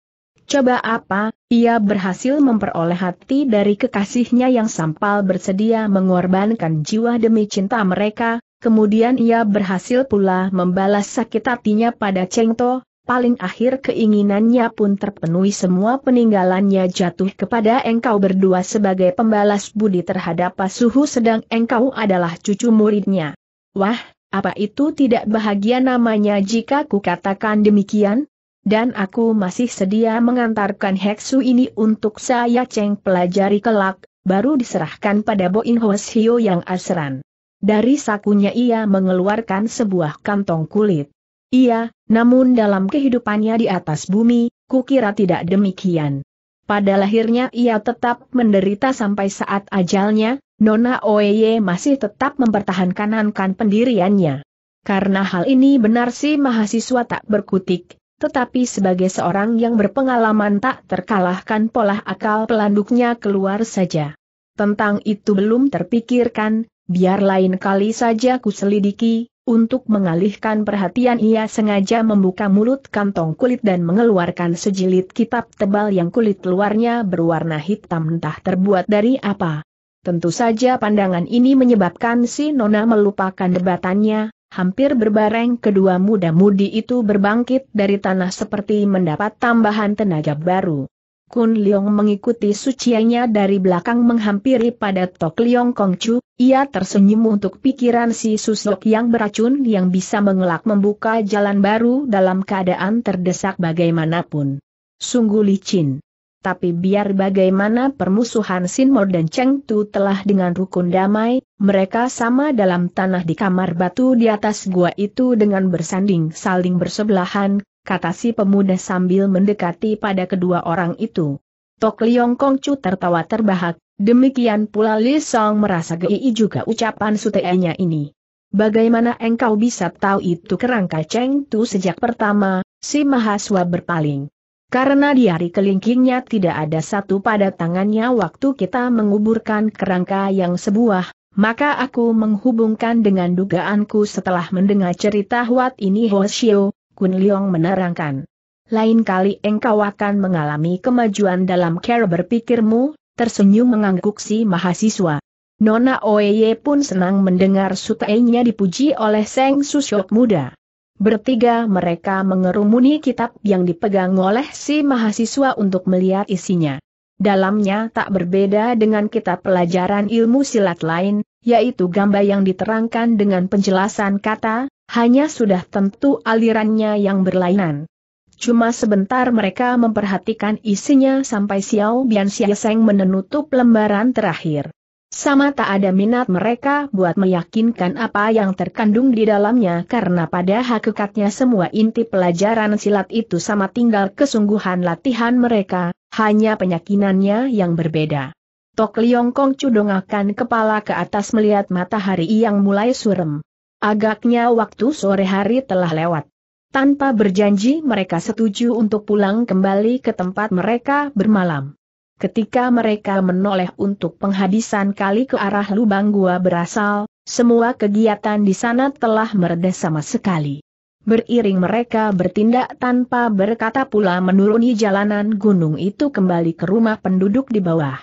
Coba apa, ia berhasil memperoleh hati dari kekasihnya yang sampal bersedia mengorbankan jiwa demi cinta mereka, kemudian ia berhasil pula membalas sakit hatinya pada Cheng To, paling akhir keinginannya pun terpenuhi semua peninggalannya jatuh kepada engkau berdua sebagai pembalas budi terhadap Pasuhu sedang engkau adalah cucu muridnya. Wah, apa itu tidak bahagia namanya jika ku katakan demikian? Dan aku masih sedia mengantarkan Heksu ini untuk saya ceng pelajari kelak, baru diserahkan pada Bo Boin Hio yang asran. Dari sakunya ia mengeluarkan sebuah kantong kulit. Ia, namun dalam kehidupannya di atas bumi, kukira tidak demikian. Pada lahirnya ia tetap menderita sampai saat ajalnya, Nona Oye masih tetap mempertahankankan pendiriannya. Karena hal ini benar si mahasiswa tak berkutik, tetapi sebagai seorang yang berpengalaman tak terkalahkan pola akal pelanduknya keluar saja. Tentang itu belum terpikirkan, biar lain kali saja ku selidiki, untuk mengalihkan perhatian ia sengaja membuka mulut kantong kulit dan mengeluarkan sejilid kitab tebal yang kulit luarnya berwarna hitam entah terbuat dari apa. Tentu saja pandangan ini menyebabkan si Nona melupakan debatannya, hampir berbareng kedua muda-mudi itu berbangkit dari tanah seperti mendapat tambahan tenaga baru. Kun Leong mengikuti suciannya dari belakang menghampiri pada Tok Leong Chu, ia tersenyum untuk pikiran si susok yang beracun yang bisa mengelak membuka jalan baru dalam keadaan terdesak bagaimanapun. Sungguh licin tapi biar bagaimana permusuhan Sinmo dan Cheng Tu telah dengan rukun damai, mereka sama dalam tanah di kamar batu di atas gua itu dengan bersanding saling bersebelahan, kata si pemuda sambil mendekati pada kedua orang itu. Tok Liong Kong Chu tertawa terbahak, demikian pula Li Song merasa gei juga ucapan suteanya ini. Bagaimana engkau bisa tahu itu kerangka Cheng Tu sejak pertama, si mahasiswa berpaling. Karena di hari kelingkingnya tidak ada satu pada tangannya waktu kita menguburkan kerangka yang sebuah, maka aku menghubungkan dengan dugaanku setelah mendengar cerita Huat ini Hoshio, Kun Leong menerangkan. Lain kali engkau akan mengalami kemajuan dalam cara berpikirmu, tersenyum mengangguk si mahasiswa. Nona Oeye pun senang mendengar sutainya dipuji oleh Seng Susyok muda. Bertiga mereka mengerumuni kitab yang dipegang oleh si mahasiswa untuk melihat isinya. Dalamnya tak berbeda dengan kitab pelajaran ilmu silat lain, yaitu gambar yang diterangkan dengan penjelasan kata, hanya sudah tentu alirannya yang berlainan. Cuma sebentar mereka memperhatikan isinya sampai Xiao Bian Xiaoseng menutup lembaran terakhir. Sama tak ada minat mereka buat meyakinkan apa yang terkandung di dalamnya karena pada hakikatnya semua inti pelajaran silat itu sama tinggal kesungguhan latihan mereka, hanya penyakinannya yang berbeda. Tok Liong Kong cudongakan kepala ke atas melihat matahari yang mulai surem. Agaknya waktu sore hari telah lewat. Tanpa berjanji mereka setuju untuk pulang kembali ke tempat mereka bermalam. Ketika mereka menoleh untuk penghabisan kali ke arah lubang gua berasal, semua kegiatan di sana telah mereda sama sekali. Beriring mereka bertindak tanpa berkata pula menuruni jalanan gunung itu kembali ke rumah penduduk di bawah.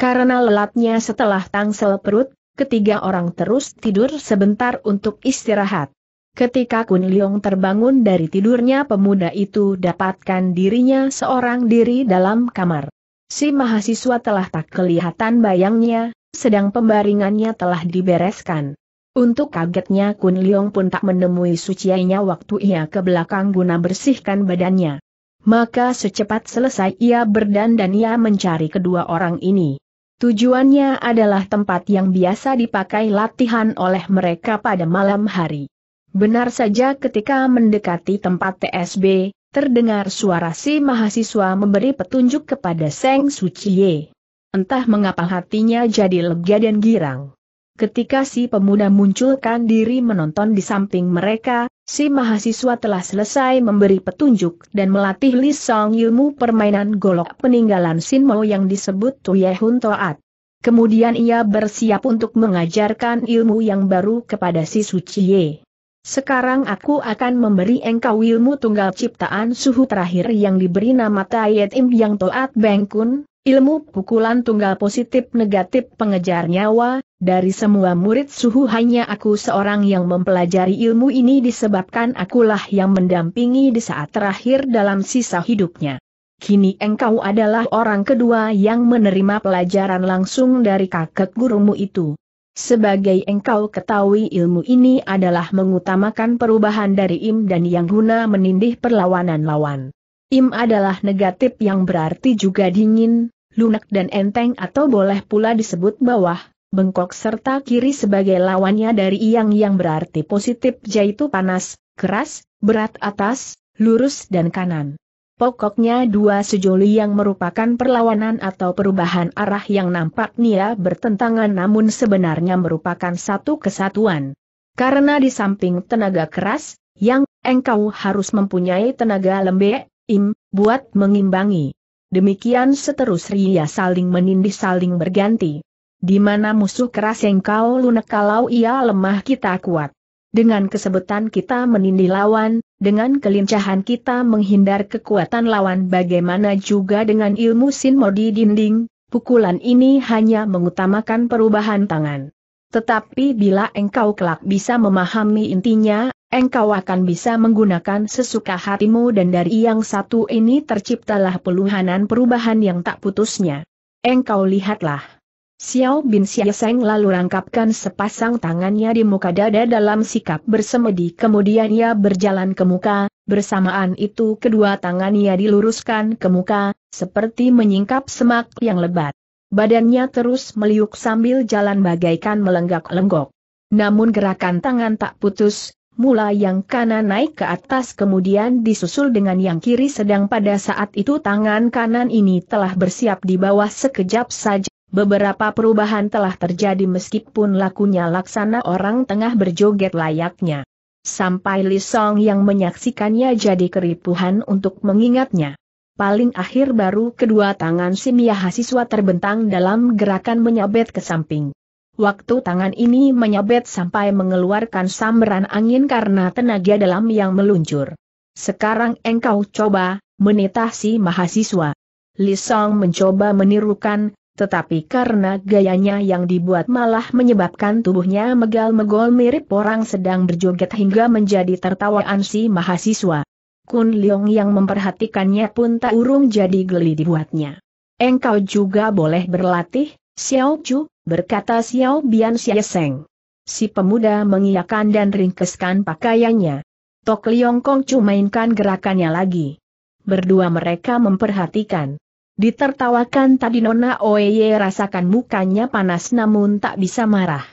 Karena lelatnya setelah tangsel perut, ketiga orang terus tidur sebentar untuk istirahat. Ketika Kun Liong terbangun dari tidurnya pemuda itu dapatkan dirinya seorang diri dalam kamar. Si mahasiswa telah tak kelihatan bayangnya, sedang pembaringannya telah dibereskan. Untuk kagetnya Kun Liong pun tak menemui suciainya waktu ia ke belakang guna bersihkan badannya. Maka secepat selesai ia berdandan ia mencari kedua orang ini. Tujuannya adalah tempat yang biasa dipakai latihan oleh mereka pada malam hari. Benar saja ketika mendekati tempat TSB, Terdengar suara si mahasiswa memberi petunjuk kepada Seng Suciye. Entah mengapa hatinya jadi lega dan girang. Ketika si pemuda munculkan diri menonton di samping mereka, si mahasiswa telah selesai memberi petunjuk dan melatih Li Song ilmu permainan golok peninggalan Sinmo yang disebut Tuyehun Toat. Kemudian ia bersiap untuk mengajarkan ilmu yang baru kepada si Suciye. Sekarang aku akan memberi engkau ilmu tunggal ciptaan suhu terakhir yang diberi nama Tayet Im Yang Toat Bengkun, ilmu pukulan tunggal positif negatif pengejar nyawa, dari semua murid suhu hanya aku seorang yang mempelajari ilmu ini disebabkan akulah yang mendampingi di saat terakhir dalam sisa hidupnya. Kini engkau adalah orang kedua yang menerima pelajaran langsung dari kakek gurumu itu. Sebagai engkau ketahui ilmu ini adalah mengutamakan perubahan dari im dan yang guna menindih perlawanan lawan. Im adalah negatif yang berarti juga dingin, lunak dan enteng atau boleh pula disebut bawah, bengkok serta kiri sebagai lawannya dari yang yang berarti positif yaitu panas, keras, berat atas, lurus dan kanan. Pokoknya dua sejoli yang merupakan perlawanan atau perubahan arah yang nampaknya bertentangan namun sebenarnya merupakan satu kesatuan. Karena di samping tenaga keras, yang engkau harus mempunyai tenaga lembek, im, buat mengimbangi. Demikian seterus ria saling menindih saling berganti. Di mana musuh keras engkau lunak kalau ia lemah kita kuat. Dengan kesebutan kita menindih lawan, dengan kelincahan kita menghindar kekuatan lawan bagaimana juga dengan ilmu sin modi dinding, pukulan ini hanya mengutamakan perubahan tangan. Tetapi bila engkau kelak bisa memahami intinya, engkau akan bisa menggunakan sesuka hatimu dan dari yang satu ini terciptalah peluhanan perubahan yang tak putusnya. Engkau lihatlah. Xiao Bin Xiaoseng lalu rangkapkan sepasang tangannya di muka dada dalam sikap bersemedi kemudian ia berjalan ke muka, bersamaan itu kedua tangannya diluruskan ke muka, seperti menyingkap semak yang lebat. Badannya terus meliuk sambil jalan bagaikan melenggak-lenggok. Namun gerakan tangan tak putus, mula yang kanan naik ke atas kemudian disusul dengan yang kiri sedang pada saat itu tangan kanan ini telah bersiap di bawah sekejap saja Beberapa perubahan telah terjadi meskipun lakunya laksana orang tengah berjoget layaknya. Sampai Li Song yang menyaksikannya jadi keripuhan untuk mengingatnya. Paling akhir baru kedua tangan si mahasiswa terbentang dalam gerakan menyabet ke samping. Waktu tangan ini menyabet sampai mengeluarkan sambaran angin karena tenaga dalam yang meluncur. Sekarang engkau coba, menitah si mahasiswa. Li Song mencoba menirukan, tetapi karena gayanya yang dibuat malah menyebabkan tubuhnya megal-megol mirip orang sedang berjoget hingga menjadi tertawaan si mahasiswa. Kun Leong yang memperhatikannya pun tak urung jadi geli dibuatnya. Engkau juga boleh berlatih, Xiao Chu, berkata Xiao Bian Seng. Si pemuda mengiyakan dan ringkeskan pakaiannya. Tok Leong Kong Chu mainkan gerakannya lagi. Berdua mereka memperhatikan. Ditertawakan tadi Nona Oeye rasakan mukanya panas namun tak bisa marah.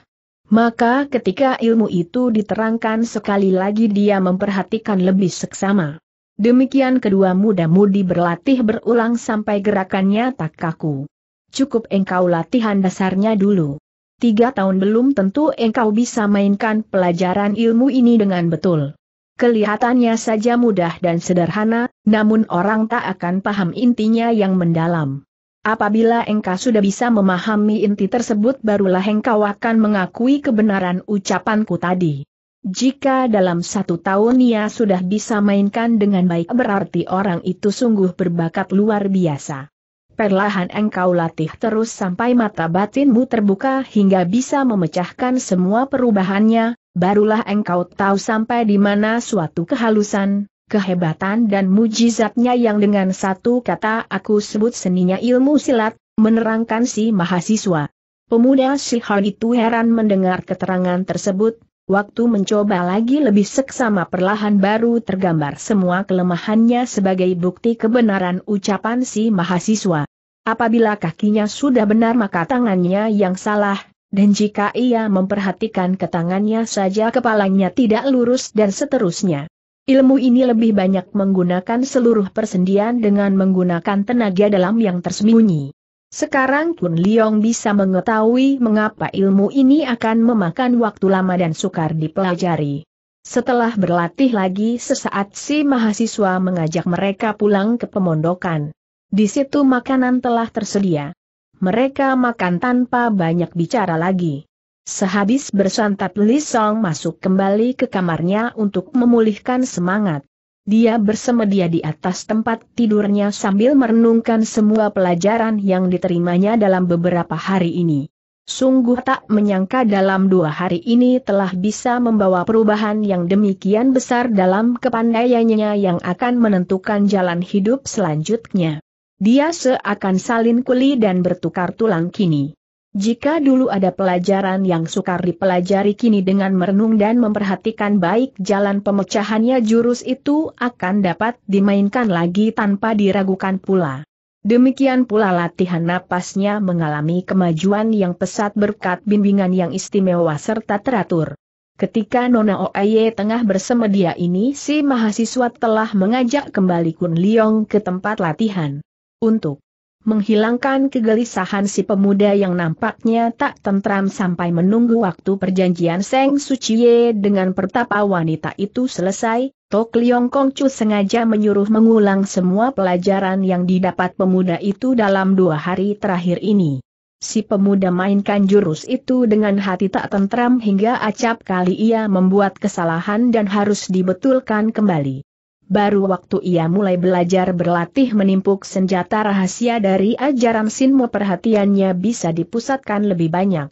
Maka ketika ilmu itu diterangkan sekali lagi dia memperhatikan lebih seksama. Demikian kedua muda-mudi berlatih berulang sampai gerakannya tak kaku. Cukup engkau latihan dasarnya dulu. Tiga tahun belum tentu engkau bisa mainkan pelajaran ilmu ini dengan betul. Kelihatannya saja mudah dan sederhana, namun orang tak akan paham intinya yang mendalam. Apabila engkau sudah bisa memahami inti tersebut barulah engkau akan mengakui kebenaran ucapanku tadi. Jika dalam satu tahun ia sudah bisa mainkan dengan baik berarti orang itu sungguh berbakat luar biasa. Perlahan engkau latih terus sampai mata batinmu terbuka hingga bisa memecahkan semua perubahannya, barulah engkau tahu sampai di mana suatu kehalusan, kehebatan dan mujizatnya yang dengan satu kata aku sebut seninya ilmu silat, menerangkan si mahasiswa. Pemuda Sihar itu heran mendengar keterangan tersebut, waktu mencoba lagi lebih seksama perlahan baru tergambar semua kelemahannya sebagai bukti kebenaran ucapan si mahasiswa. Apabila kakinya sudah benar maka tangannya yang salah, dan jika ia memperhatikan ke tangannya saja kepalanya tidak lurus dan seterusnya. Ilmu ini lebih banyak menggunakan seluruh persendian dengan menggunakan tenaga dalam yang tersembunyi. Sekarang Kun Liong bisa mengetahui mengapa ilmu ini akan memakan waktu lama dan sukar dipelajari. Setelah berlatih lagi sesaat si mahasiswa mengajak mereka pulang ke pemondokan. Di situ makanan telah tersedia mereka makan tanpa banyak bicara lagi. Sehabis bersantap Lisong masuk kembali ke kamarnya untuk memulihkan semangat. Dia bersemedia di atas tempat tidurnya sambil merenungkan semua pelajaran yang diterimanya dalam beberapa hari ini. Sungguh tak menyangka dalam dua hari ini telah bisa membawa perubahan yang demikian besar dalam kepandaiannya yang akan menentukan jalan hidup selanjutnya. Dia seakan salin kuli dan bertukar tulang kini. Jika dulu ada pelajaran yang sukar dipelajari kini dengan merenung dan memperhatikan baik jalan pemecahannya jurus itu akan dapat dimainkan lagi tanpa diragukan pula. Demikian pula latihan napasnya mengalami kemajuan yang pesat berkat bimbingan yang istimewa serta teratur. Ketika Nona Oye tengah bersemedia ini si mahasiswa telah mengajak kembali Kun Liong ke tempat latihan untuk menghilangkan kegelisahan si pemuda yang nampaknya tak tentram sampai menunggu waktu perjanjian Seng Suciye dengan pertapa wanita itu selesai, Tok Liong Chu sengaja menyuruh mengulang semua pelajaran yang didapat pemuda itu dalam dua hari terakhir ini. Si pemuda mainkan jurus itu dengan hati tak tentram hingga acap kali ia membuat kesalahan dan harus dibetulkan kembali. Baru waktu ia mulai belajar berlatih menimpuk senjata rahasia dari ajaran sinmu perhatiannya bisa dipusatkan lebih banyak.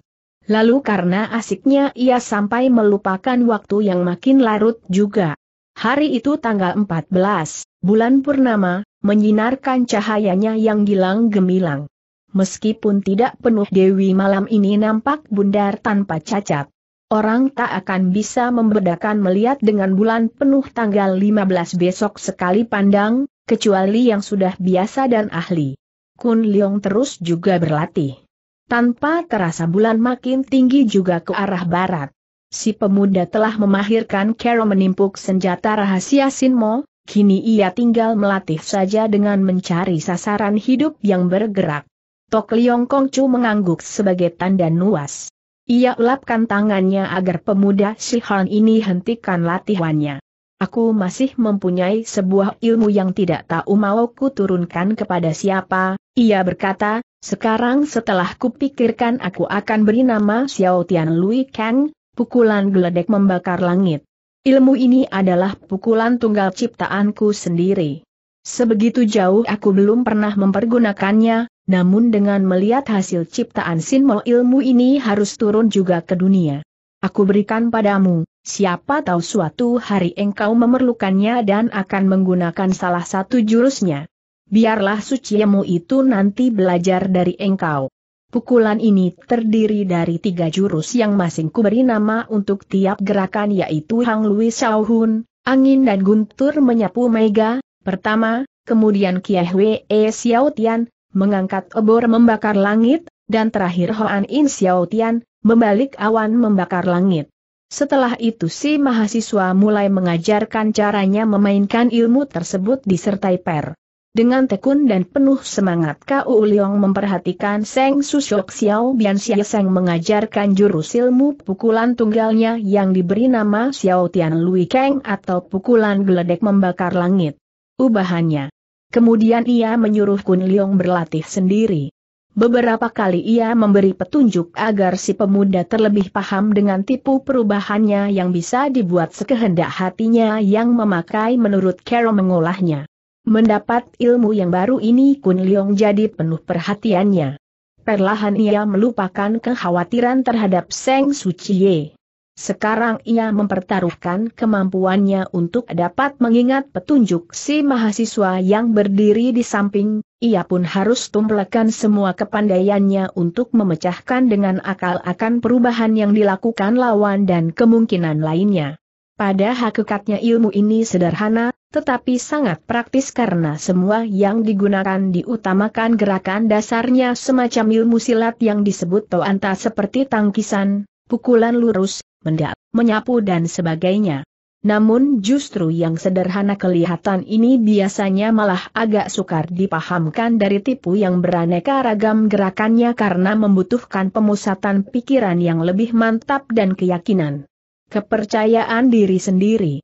Lalu karena asiknya ia sampai melupakan waktu yang makin larut juga. Hari itu tanggal 14, bulan Purnama, menyinarkan cahayanya yang gilang gemilang. Meskipun tidak penuh Dewi malam ini nampak bundar tanpa cacat. Orang tak akan bisa membedakan melihat dengan bulan penuh tanggal 15 besok sekali pandang, kecuali yang sudah biasa dan ahli. Kun Leong terus juga berlatih. Tanpa terasa bulan makin tinggi juga ke arah barat. Si pemuda telah memahirkan Kero menimpuk senjata rahasia Sinmo, kini ia tinggal melatih saja dengan mencari sasaran hidup yang bergerak. Tok Liong Kongcu mengangguk sebagai tanda nuas. Ia ulapkan tangannya agar pemuda si Sihan ini hentikan latihannya. Aku masih mempunyai sebuah ilmu yang tidak tahu mau ku kepada siapa, ia berkata, sekarang setelah kupikirkan aku akan beri nama Xiao Tian Lui Kang, pukulan geledek membakar langit. Ilmu ini adalah pukulan tunggal ciptaanku sendiri. Sebegitu jauh aku belum pernah mempergunakannya, namun dengan melihat hasil ciptaan Sinmo ilmu ini harus turun juga ke dunia. Aku berikan padamu, siapa tahu suatu hari engkau memerlukannya dan akan menggunakan salah satu jurusnya. Biarlah suciamu itu nanti belajar dari engkau. Pukulan ini terdiri dari tiga jurus yang masing kuberi nama untuk tiap gerakan yaitu Hang Lui Shao Hun, Angin dan Guntur Menyapu Mega, pertama, kemudian Kiai Hwe E Xiao Tian, mengangkat obor membakar langit, dan terakhir Hoan In Xiao Tian, membalik awan membakar langit. Setelah itu si mahasiswa mulai mengajarkan caranya memainkan ilmu tersebut disertai per. Dengan tekun dan penuh semangat Kau Liong memperhatikan Seng Susyok Xiao Bian Xie Seng mengajarkan jurus ilmu pukulan tunggalnya yang diberi nama Xiao Tian Lui Kang atau pukulan geledek membakar langit. Ubahannya, Kemudian ia menyuruh Kun Liong berlatih sendiri. Beberapa kali ia memberi petunjuk agar si pemuda terlebih paham dengan tipu perubahannya yang bisa dibuat sekehendak hatinya yang memakai menurut Carol mengolahnya. Mendapat ilmu yang baru ini Kun Liong jadi penuh perhatiannya. Perlahan ia melupakan kekhawatiran terhadap Seng Suciye. Sekarang ia mempertaruhkan kemampuannya untuk dapat mengingat petunjuk si mahasiswa yang berdiri di samping, ia pun harus tumplekan semua kepandaiannya untuk memecahkan dengan akal akan perubahan yang dilakukan lawan dan kemungkinan lainnya. Pada hakikatnya ilmu ini sederhana, tetapi sangat praktis karena semua yang digunakan diutamakan gerakan dasarnya semacam ilmu silat yang disebut toanta seperti tangkisan, pukulan lurus, mendak, menyapu dan sebagainya. Namun justru yang sederhana kelihatan ini biasanya malah agak sukar dipahamkan dari tipu yang beraneka ragam gerakannya karena membutuhkan pemusatan pikiran yang lebih mantap dan keyakinan. Kepercayaan diri sendiri.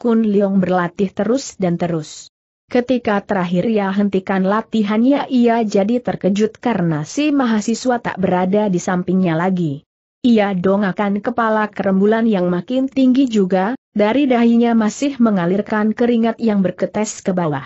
Kun Leong berlatih terus dan terus. Ketika terakhir ia hentikan latihannya ia jadi terkejut karena si mahasiswa tak berada di sampingnya lagi. Ia dongakan kepala kerembulan yang makin tinggi juga, dari dahinya masih mengalirkan keringat yang berketes ke bawah.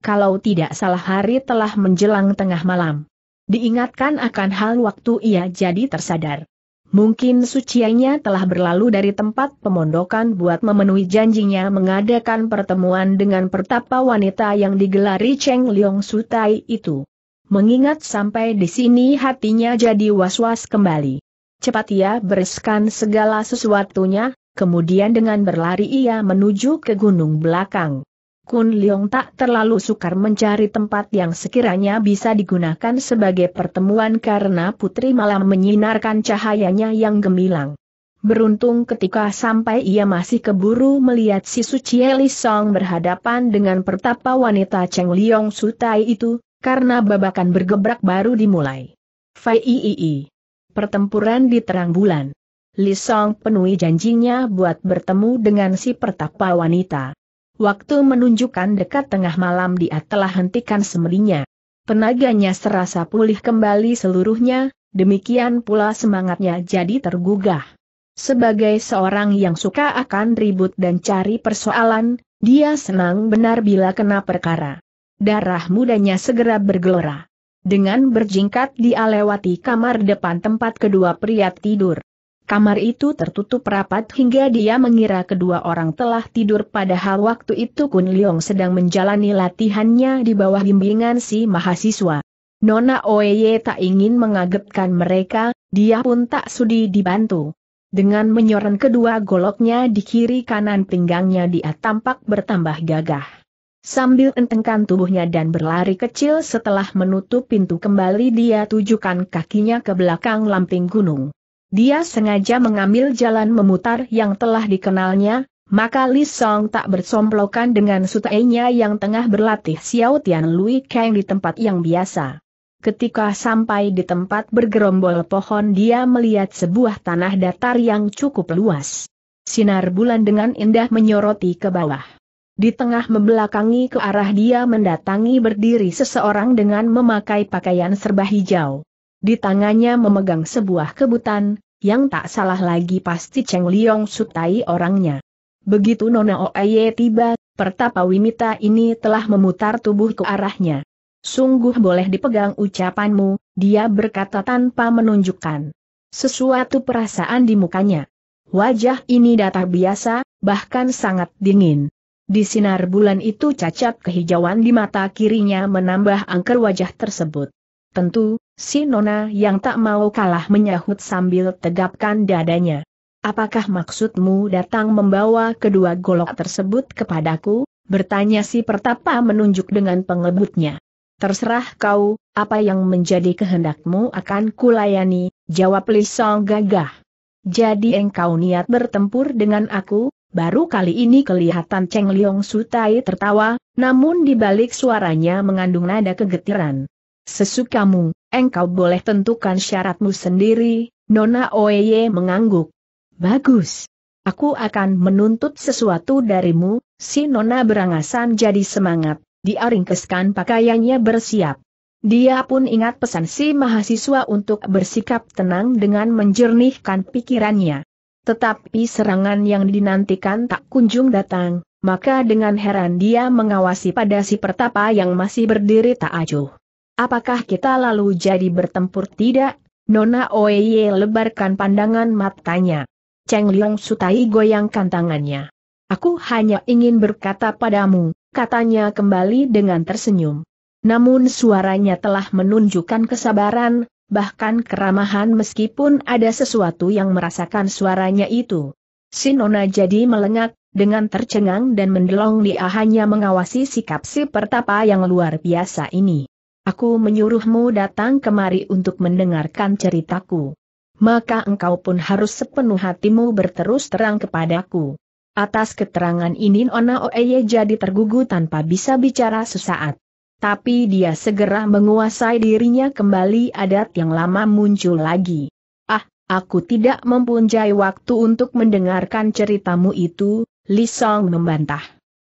Kalau tidak salah hari telah menjelang tengah malam. Diingatkan akan hal waktu ia jadi tersadar. Mungkin suciannya telah berlalu dari tempat pemondokan buat memenuhi janjinya mengadakan pertemuan dengan pertapa wanita yang digelari Cheng Leong Sutai itu. Mengingat sampai di sini hatinya jadi was-was kembali. Cepat ia bereskan segala sesuatunya, kemudian dengan berlari ia menuju ke gunung belakang. Kun Leong tak terlalu sukar mencari tempat yang sekiranya bisa digunakan sebagai pertemuan karena putri malam menyinarkan cahayanya yang gemilang. Beruntung ketika sampai ia masih keburu melihat si Suci Li Song berhadapan dengan pertapa wanita Cheng Leong Sutai itu, karena babakan bergebrak baru dimulai. Fai -i pertempuran di terang bulan. Li Song penuhi janjinya buat bertemu dengan si pertapa wanita. Waktu menunjukkan dekat tengah malam dia telah hentikan semelinya. Tenaganya serasa pulih kembali seluruhnya, demikian pula semangatnya jadi tergugah. Sebagai seorang yang suka akan ribut dan cari persoalan, dia senang benar bila kena perkara. Darah mudanya segera bergelora. Dengan berjingkat dia lewati kamar depan tempat kedua pria tidur. Kamar itu tertutup rapat hingga dia mengira kedua orang telah tidur padahal waktu itu Kun Leong sedang menjalani latihannya di bawah bimbingan si mahasiswa. Nona Oeye tak ingin mengagetkan mereka, dia pun tak sudi dibantu. Dengan menyorong kedua goloknya di kiri kanan pinggangnya dia tampak bertambah gagah. Sambil entengkan tubuhnya dan berlari kecil setelah menutup pintu kembali dia tujukan kakinya ke belakang lamping gunung. Dia sengaja mengambil jalan memutar yang telah dikenalnya, maka Li Song tak bersomplokan dengan sutainya yang tengah berlatih Xiao Tian Lui Kang di tempat yang biasa. Ketika sampai di tempat bergerombol pohon dia melihat sebuah tanah datar yang cukup luas. Sinar bulan dengan indah menyoroti ke bawah. Di tengah membelakangi ke arah dia mendatangi berdiri seseorang dengan memakai pakaian serba hijau. Di tangannya memegang sebuah kebutan, yang tak salah lagi pasti Cheng Liong Sutai orangnya. Begitu Nona Oeye tiba, pertapa Wimita ini telah memutar tubuh ke arahnya. Sungguh boleh dipegang ucapanmu, dia berkata tanpa menunjukkan sesuatu perasaan di mukanya. Wajah ini datar biasa, bahkan sangat dingin. Di sinar bulan itu cacat kehijauan di mata kirinya menambah angker wajah tersebut. Tentu, si Nona yang tak mau kalah menyahut sambil tegapkan dadanya. Apakah maksudmu datang membawa kedua golok tersebut kepadaku? Bertanya si pertapa menunjuk dengan pengebutnya. Terserah kau, apa yang menjadi kehendakmu akan kulayani, jawab Lisong gagah. Jadi engkau niat bertempur dengan aku, Baru kali ini kelihatan Cheng Liong Sutai tertawa, namun dibalik suaranya mengandung nada kegetiran. Sesukamu, engkau boleh tentukan syaratmu sendiri, Nona Oye mengangguk. Bagus. Aku akan menuntut sesuatu darimu, si Nona berangasan jadi semangat, diaringkeskan pakaiannya bersiap. Dia pun ingat pesan si mahasiswa untuk bersikap tenang dengan menjernihkan pikirannya. Tetapi serangan yang dinantikan tak kunjung datang, maka dengan heran dia mengawasi pada si pertapa yang masih berdiri tak acuh. Apakah kita lalu jadi bertempur tidak? Nona Oeye lebarkan pandangan matanya. Cheng Liang Sutai goyangkan tangannya. Aku hanya ingin berkata padamu, katanya kembali dengan tersenyum. Namun suaranya telah menunjukkan kesabaran, bahkan keramahan meskipun ada sesuatu yang merasakan suaranya itu. Sinona jadi melengak, dengan tercengang dan mendelong dia hanya mengawasi sikap si pertapa yang luar biasa ini. Aku menyuruhmu datang kemari untuk mendengarkan ceritaku. Maka engkau pun harus sepenuh hatimu berterus terang kepadaku. Atas keterangan ini Ona Oeye jadi tergugu tanpa bisa bicara sesaat tapi dia segera menguasai dirinya kembali adat yang lama muncul lagi. Ah, aku tidak mempunyai waktu untuk mendengarkan ceritamu itu, Li Song membantah.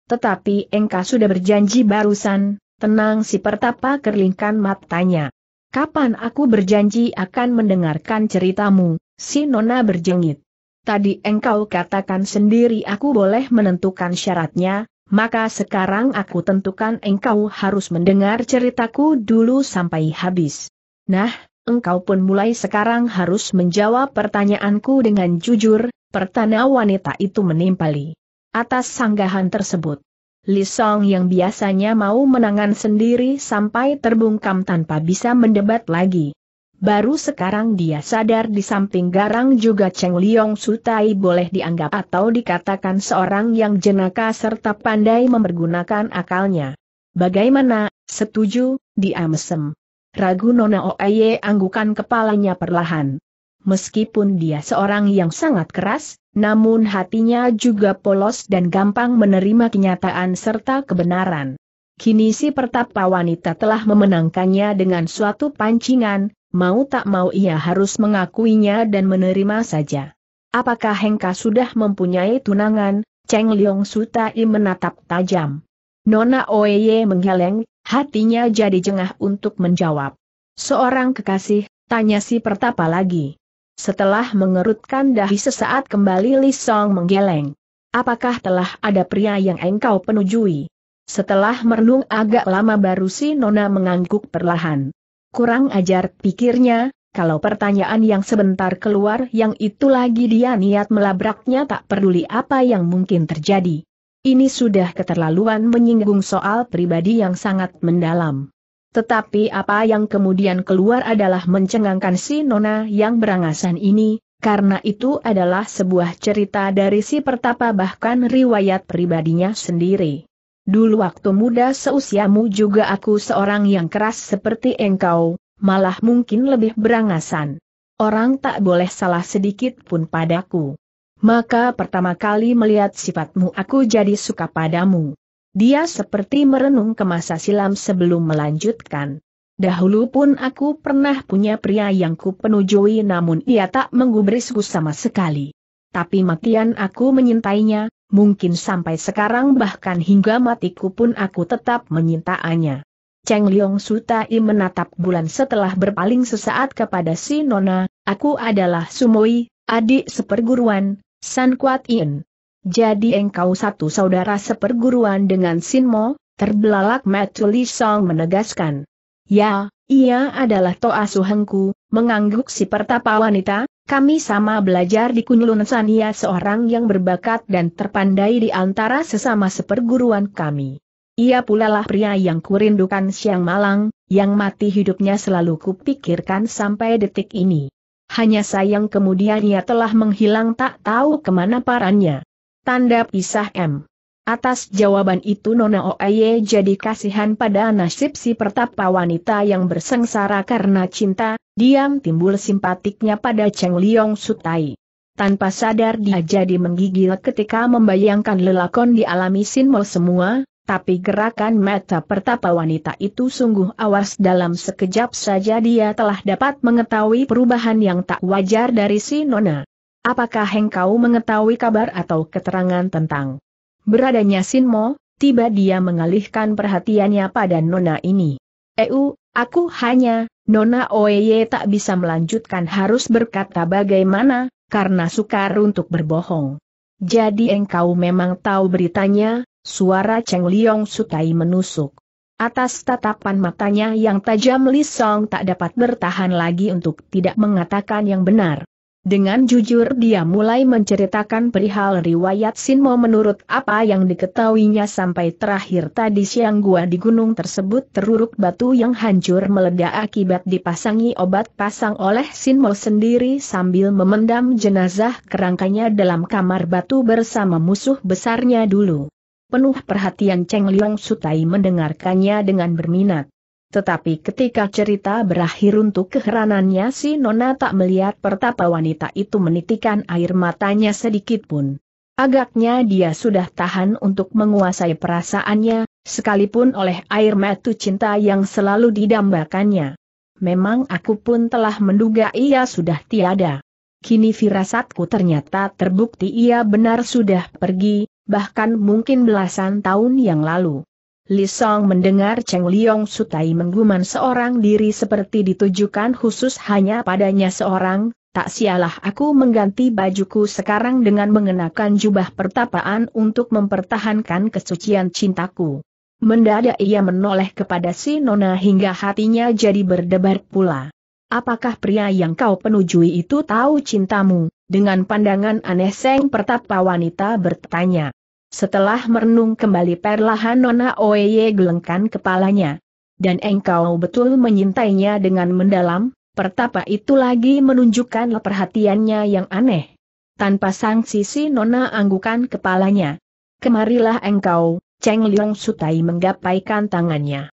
Tetapi engkau sudah berjanji barusan, tenang si pertapa kerlingkan matanya. Kapan aku berjanji akan mendengarkan ceritamu, si Nona berjengit. Tadi engkau katakan sendiri aku boleh menentukan syaratnya, maka sekarang aku tentukan engkau harus mendengar ceritaku dulu sampai habis. Nah, engkau pun mulai sekarang harus menjawab pertanyaanku dengan jujur, pertanda wanita itu menimpali. Atas sanggahan tersebut, Li Song yang biasanya mau menangan sendiri sampai terbungkam tanpa bisa mendebat lagi, Baru sekarang dia sadar di samping garang juga Cheng Liong Sutai boleh dianggap atau dikatakan seorang yang jenaka serta pandai mempergunakan akalnya. Bagaimana, setuju, dia mesem. Ragu Nona Oeye anggukan kepalanya perlahan. Meskipun dia seorang yang sangat keras, namun hatinya juga polos dan gampang menerima kenyataan serta kebenaran. Kini si pertapa wanita telah memenangkannya dengan suatu pancingan, mau tak mau ia harus mengakuinya dan menerima saja. Apakah Hengka sudah mempunyai tunangan? Cheng Liong Sutai menatap tajam. Nona Oye menggeleng, hatinya jadi jengah untuk menjawab. Seorang kekasih, tanya si pertapa lagi. Setelah mengerutkan dahi sesaat kembali Li Song menggeleng. Apakah telah ada pria yang engkau penujui? Setelah merenung agak lama baru si Nona mengangguk perlahan. Kurang ajar pikirnya, kalau pertanyaan yang sebentar keluar yang itu lagi dia niat melabraknya tak peduli apa yang mungkin terjadi. Ini sudah keterlaluan menyinggung soal pribadi yang sangat mendalam. Tetapi apa yang kemudian keluar adalah mencengangkan si Nona yang berangasan ini, karena itu adalah sebuah cerita dari si pertapa bahkan riwayat pribadinya sendiri. Dulu waktu muda seusiamu juga aku seorang yang keras seperti engkau, malah mungkin lebih berangasan. Orang tak boleh salah sedikit pun padaku. Maka pertama kali melihat sifatmu aku jadi suka padamu. Dia seperti merenung ke masa silam sebelum melanjutkan. Dahulu pun aku pernah punya pria yang kupenujui, namun ia tak menggubrisku sama sekali. Tapi makian aku menyintainya, mungkin sampai sekarang bahkan hingga matiku pun aku tetap menyintaannya. Cheng Liong Sutai menatap bulan setelah berpaling sesaat kepada si Nona, aku adalah Sumoi, adik seperguruan, San Kuat In. Jadi engkau satu saudara seperguruan dengan Sin Mo? terbelalak Li Song menegaskan. Ya, ia adalah Toa Suhengku, mengangguk si pertapa wanita, kami sama belajar di Kunlun Sania seorang yang berbakat dan terpandai di antara sesama seperguruan kami. Ia pula lah pria yang kurindukan siang malang, yang mati hidupnya selalu kupikirkan sampai detik ini. Hanya sayang kemudian ia telah menghilang tak tahu kemana parannya. Tanda pisah M. Atas jawaban itu Nona Oaye jadi kasihan pada nasib si pertapa wanita yang bersengsara karena cinta, diam timbul simpatiknya pada Cheng Liong Sutai. Tanpa sadar dia jadi menggigil ketika membayangkan lelakon dialami Sin Mo semua, tapi gerakan mata pertapa wanita itu sungguh awas dalam sekejap saja dia telah dapat mengetahui perubahan yang tak wajar dari si Nona. Apakah engkau mengetahui kabar atau keterangan tentang Beradanya Sinmo, tiba dia mengalihkan perhatiannya pada nona ini. Eu, aku hanya, nona Oeye tak bisa melanjutkan harus berkata bagaimana, karena sukar untuk berbohong. Jadi engkau memang tahu beritanya, suara Cheng Liong Sutai menusuk. Atas tatapan matanya yang tajam Li Song tak dapat bertahan lagi untuk tidak mengatakan yang benar. Dengan jujur dia mulai menceritakan perihal riwayat Sinmo menurut apa yang diketahuinya sampai terakhir tadi siang gua di gunung tersebut teruruk batu yang hancur meledak akibat dipasangi obat pasang oleh Sinmo sendiri sambil memendam jenazah kerangkanya dalam kamar batu bersama musuh besarnya dulu. Penuh perhatian Cheng Liong Sutai mendengarkannya dengan berminat. Tetapi ketika cerita berakhir untuk keheranannya si Nona tak melihat pertapa wanita itu menitikan air matanya sedikit pun. Agaknya dia sudah tahan untuk menguasai perasaannya, sekalipun oleh air mata cinta yang selalu didambakannya. Memang aku pun telah menduga ia sudah tiada. Kini firasatku ternyata terbukti ia benar sudah pergi, bahkan mungkin belasan tahun yang lalu. Lisong mendengar Cheng Liong Sutai mengguman seorang diri seperti ditujukan khusus hanya padanya seorang, tak sialah aku mengganti bajuku sekarang dengan mengenakan jubah pertapaan untuk mempertahankan kesucian cintaku. Mendadak ia menoleh kepada si Nona hingga hatinya jadi berdebar pula. Apakah pria yang kau penujui itu tahu cintamu? Dengan pandangan aneh Seng Pertapa wanita bertanya. Setelah merenung kembali perlahan Nona Oye gelengkan kepalanya. Dan engkau betul menyintainya dengan mendalam, pertapa itu lagi menunjukkan perhatiannya yang aneh. Tanpa sangsi, si Nona anggukan kepalanya. Kemarilah engkau, Cheng Liang Sutai menggapaikan tangannya.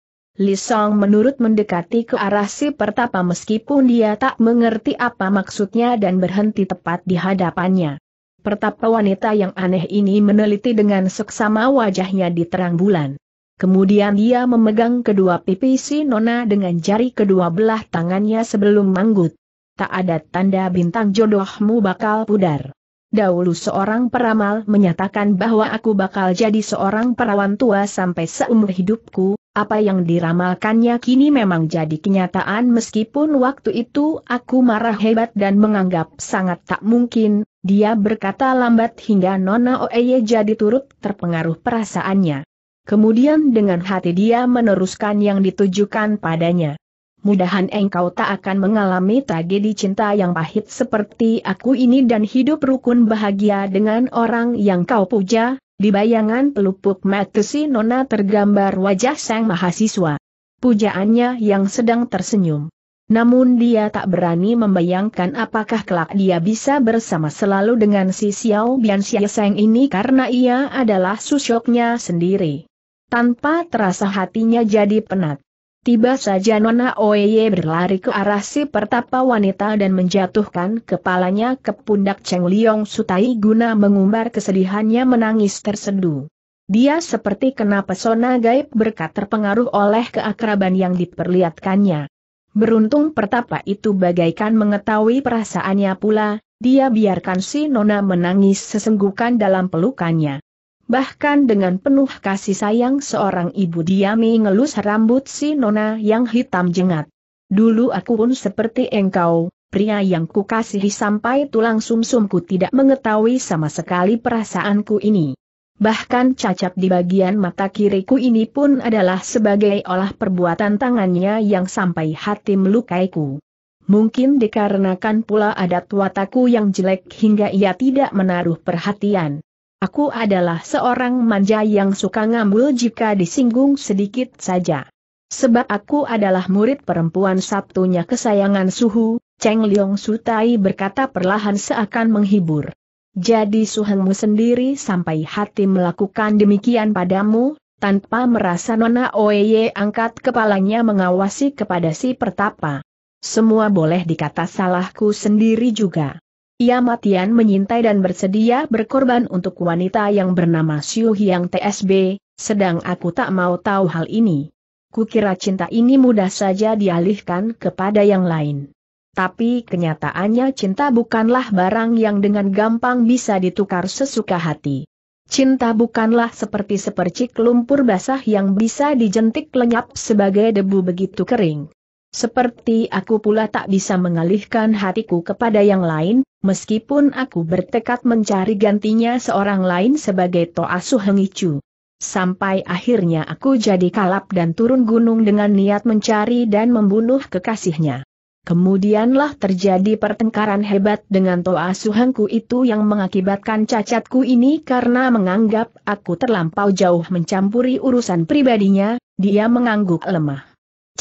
Li Song menurut mendekati ke arah si pertapa meskipun dia tak mengerti apa maksudnya dan berhenti tepat di hadapannya. Pertapa wanita yang aneh ini meneliti dengan seksama wajahnya di terang bulan. Kemudian dia memegang kedua pipi si Nona dengan jari kedua belah tangannya sebelum manggut. Tak ada tanda bintang jodohmu bakal pudar. Dahulu seorang peramal menyatakan bahwa aku bakal jadi seorang perawan tua sampai seumur hidupku, apa yang diramalkannya kini memang jadi kenyataan meskipun waktu itu aku marah hebat dan menganggap sangat tak mungkin, dia berkata lambat hingga Nona Oeye jadi turut terpengaruh perasaannya. Kemudian dengan hati dia meneruskan yang ditujukan padanya. Mudahan engkau tak akan mengalami tragedi cinta yang pahit seperti aku ini dan hidup rukun bahagia dengan orang yang kau puja, di bayangan pelupuk mata si Nona tergambar wajah sang mahasiswa. Pujaannya yang sedang tersenyum. Namun dia tak berani membayangkan apakah kelak dia bisa bersama selalu dengan si Xiao Bian Xia Seng ini karena ia adalah susyoknya sendiri. Tanpa terasa hatinya jadi penat. Tiba saja Nona Oye berlari ke arah si pertapa wanita dan menjatuhkan kepalanya ke pundak Cheng Liong Sutai guna mengumbar kesedihannya menangis tersedu. Dia seperti kena pesona gaib berkat terpengaruh oleh keakraban yang diperlihatkannya. Beruntung pertapa itu bagaikan mengetahui perasaannya pula, dia biarkan si Nona menangis sesenggukan dalam pelukannya bahkan dengan penuh kasih sayang seorang ibu diami ngelus rambut si nona yang hitam jengat. Dulu aku pun seperti engkau, pria yang kukasihi sampai tulang sumsumku tidak mengetahui sama sekali perasaanku ini. Bahkan cacat di bagian mata kiriku ini pun adalah sebagai olah perbuatan tangannya yang sampai hati melukaiku. Mungkin dikarenakan pula adat wataku yang jelek hingga ia tidak menaruh perhatian. Aku adalah seorang manja yang suka ngambul jika disinggung sedikit saja. Sebab aku adalah murid perempuan Sabtunya kesayangan Suhu, Cheng Liong Sutai berkata perlahan seakan menghibur. Jadi Suhengmu sendiri sampai hati melakukan demikian padamu, tanpa merasa Nona Oye angkat kepalanya mengawasi kepada si pertapa. Semua boleh dikata salahku sendiri juga. Ia matian menyintai dan bersedia berkorban untuk wanita yang bernama Siu Hyang TSB, sedang aku tak mau tahu hal ini. Kukira cinta ini mudah saja dialihkan kepada yang lain. Tapi kenyataannya cinta bukanlah barang yang dengan gampang bisa ditukar sesuka hati. Cinta bukanlah seperti sepercik lumpur basah yang bisa dijentik lenyap sebagai debu begitu kering. Seperti aku pula tak bisa mengalihkan hatiku kepada yang lain, meskipun aku bertekad mencari gantinya seorang lain sebagai Toa Hengicu. Sampai akhirnya aku jadi kalap dan turun gunung dengan niat mencari dan membunuh kekasihnya. Kemudianlah terjadi pertengkaran hebat dengan Toa Suhengku itu yang mengakibatkan cacatku ini karena menganggap aku terlampau jauh mencampuri urusan pribadinya, dia mengangguk lemah.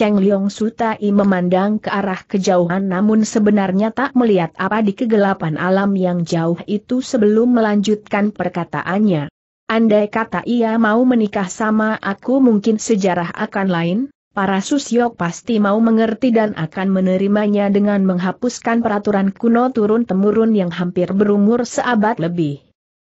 Cheng Liong Sutai memandang ke arah kejauhan namun sebenarnya tak melihat apa di kegelapan alam yang jauh itu sebelum melanjutkan perkataannya. Andai kata ia mau menikah sama aku mungkin sejarah akan lain, para susyok pasti mau mengerti dan akan menerimanya dengan menghapuskan peraturan kuno turun-temurun yang hampir berumur seabad lebih.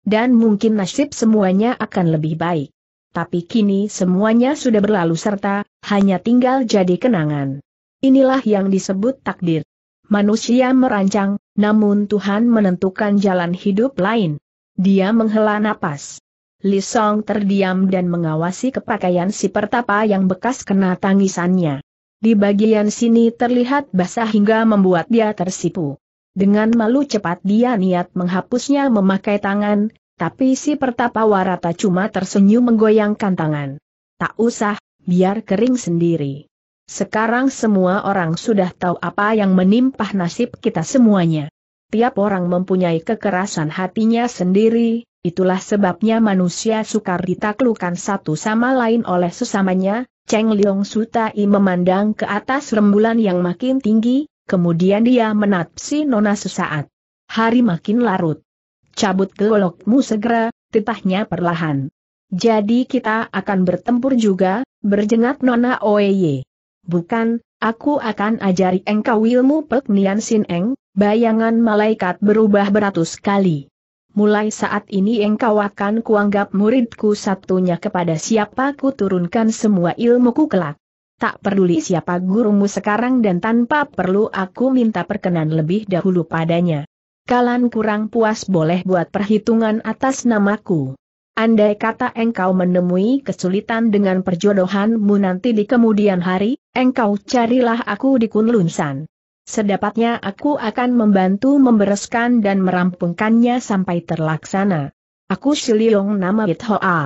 Dan mungkin nasib semuanya akan lebih baik tapi kini semuanya sudah berlalu serta, hanya tinggal jadi kenangan. Inilah yang disebut takdir. Manusia merancang, namun Tuhan menentukan jalan hidup lain. Dia menghela napas. Li Song terdiam dan mengawasi kepakaian si pertapa yang bekas kena tangisannya. Di bagian sini terlihat basah hingga membuat dia tersipu. Dengan malu cepat dia niat menghapusnya memakai tangan, tapi si pertapa warata cuma tersenyum menggoyangkan tangan. Tak usah, biar kering sendiri. Sekarang semua orang sudah tahu apa yang menimpah nasib kita semuanya. Tiap orang mempunyai kekerasan hatinya sendiri, itulah sebabnya manusia sukar ditaklukkan satu sama lain oleh sesamanya, Cheng Liong Sutai memandang ke atas rembulan yang makin tinggi, kemudian dia menatsi nona sesaat. Hari makin larut. Cabut golokmu segera, titahnya perlahan. Jadi kita akan bertempur juga, berjengat Nona Oeye. Bukan, aku akan ajari engkau ilmu Nian sin eng, bayangan malaikat berubah beratus kali. Mulai saat ini engkau akan kuanggap muridku satunya kepada siapa ku turunkan semua ilmuku kelak. Tak peduli siapa gurumu sekarang dan tanpa perlu aku minta perkenan lebih dahulu padanya kalan kurang puas boleh buat perhitungan atas namaku. Andai kata engkau menemui kesulitan dengan perjodohanmu nanti di kemudian hari, engkau carilah aku di Kunlunsan. Sedapatnya aku akan membantu membereskan dan merampungkannya sampai terlaksana. Aku Siliong nama Bithoa. Hoa.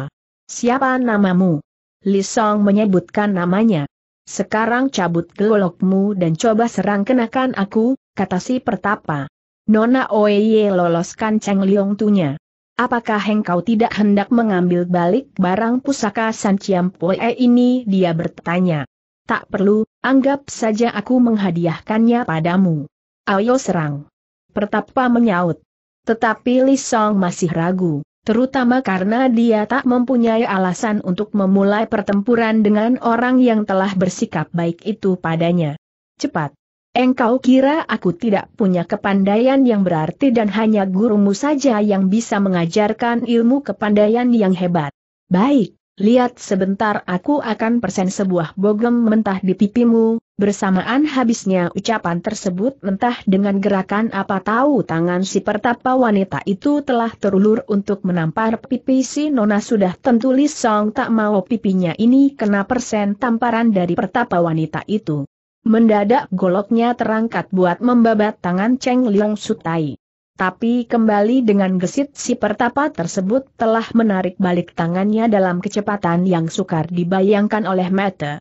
Siapa namamu? Lisong menyebutkan namanya. Sekarang cabut golokmu dan coba serang kenakan aku, kata si pertapa. Nona Oeye loloskan Cheng Liong Tunya. Apakah engkau tidak hendak mengambil balik barang pusaka San Chiam Poe ini? Dia bertanya. Tak perlu, anggap saja aku menghadiahkannya padamu. Ayo serang. Pertapa menyaut. Tetapi Li Song masih ragu, terutama karena dia tak mempunyai alasan untuk memulai pertempuran dengan orang yang telah bersikap baik itu padanya. Cepat, Engkau kira aku tidak punya kepandaian yang berarti dan hanya gurumu saja yang bisa mengajarkan ilmu kepandaian yang hebat. Baik, lihat sebentar aku akan persen sebuah bogem mentah di pipimu, bersamaan habisnya ucapan tersebut mentah dengan gerakan apa tahu tangan si pertapa wanita itu telah terulur untuk menampar pipi si nona sudah tentu Lisong tak mau pipinya ini kena persen tamparan dari pertapa wanita itu. Mendadak goloknya terangkat buat membabat tangan Cheng Liang Sutai. Tapi kembali dengan gesit si pertapa tersebut telah menarik balik tangannya dalam kecepatan yang sukar dibayangkan oleh mata.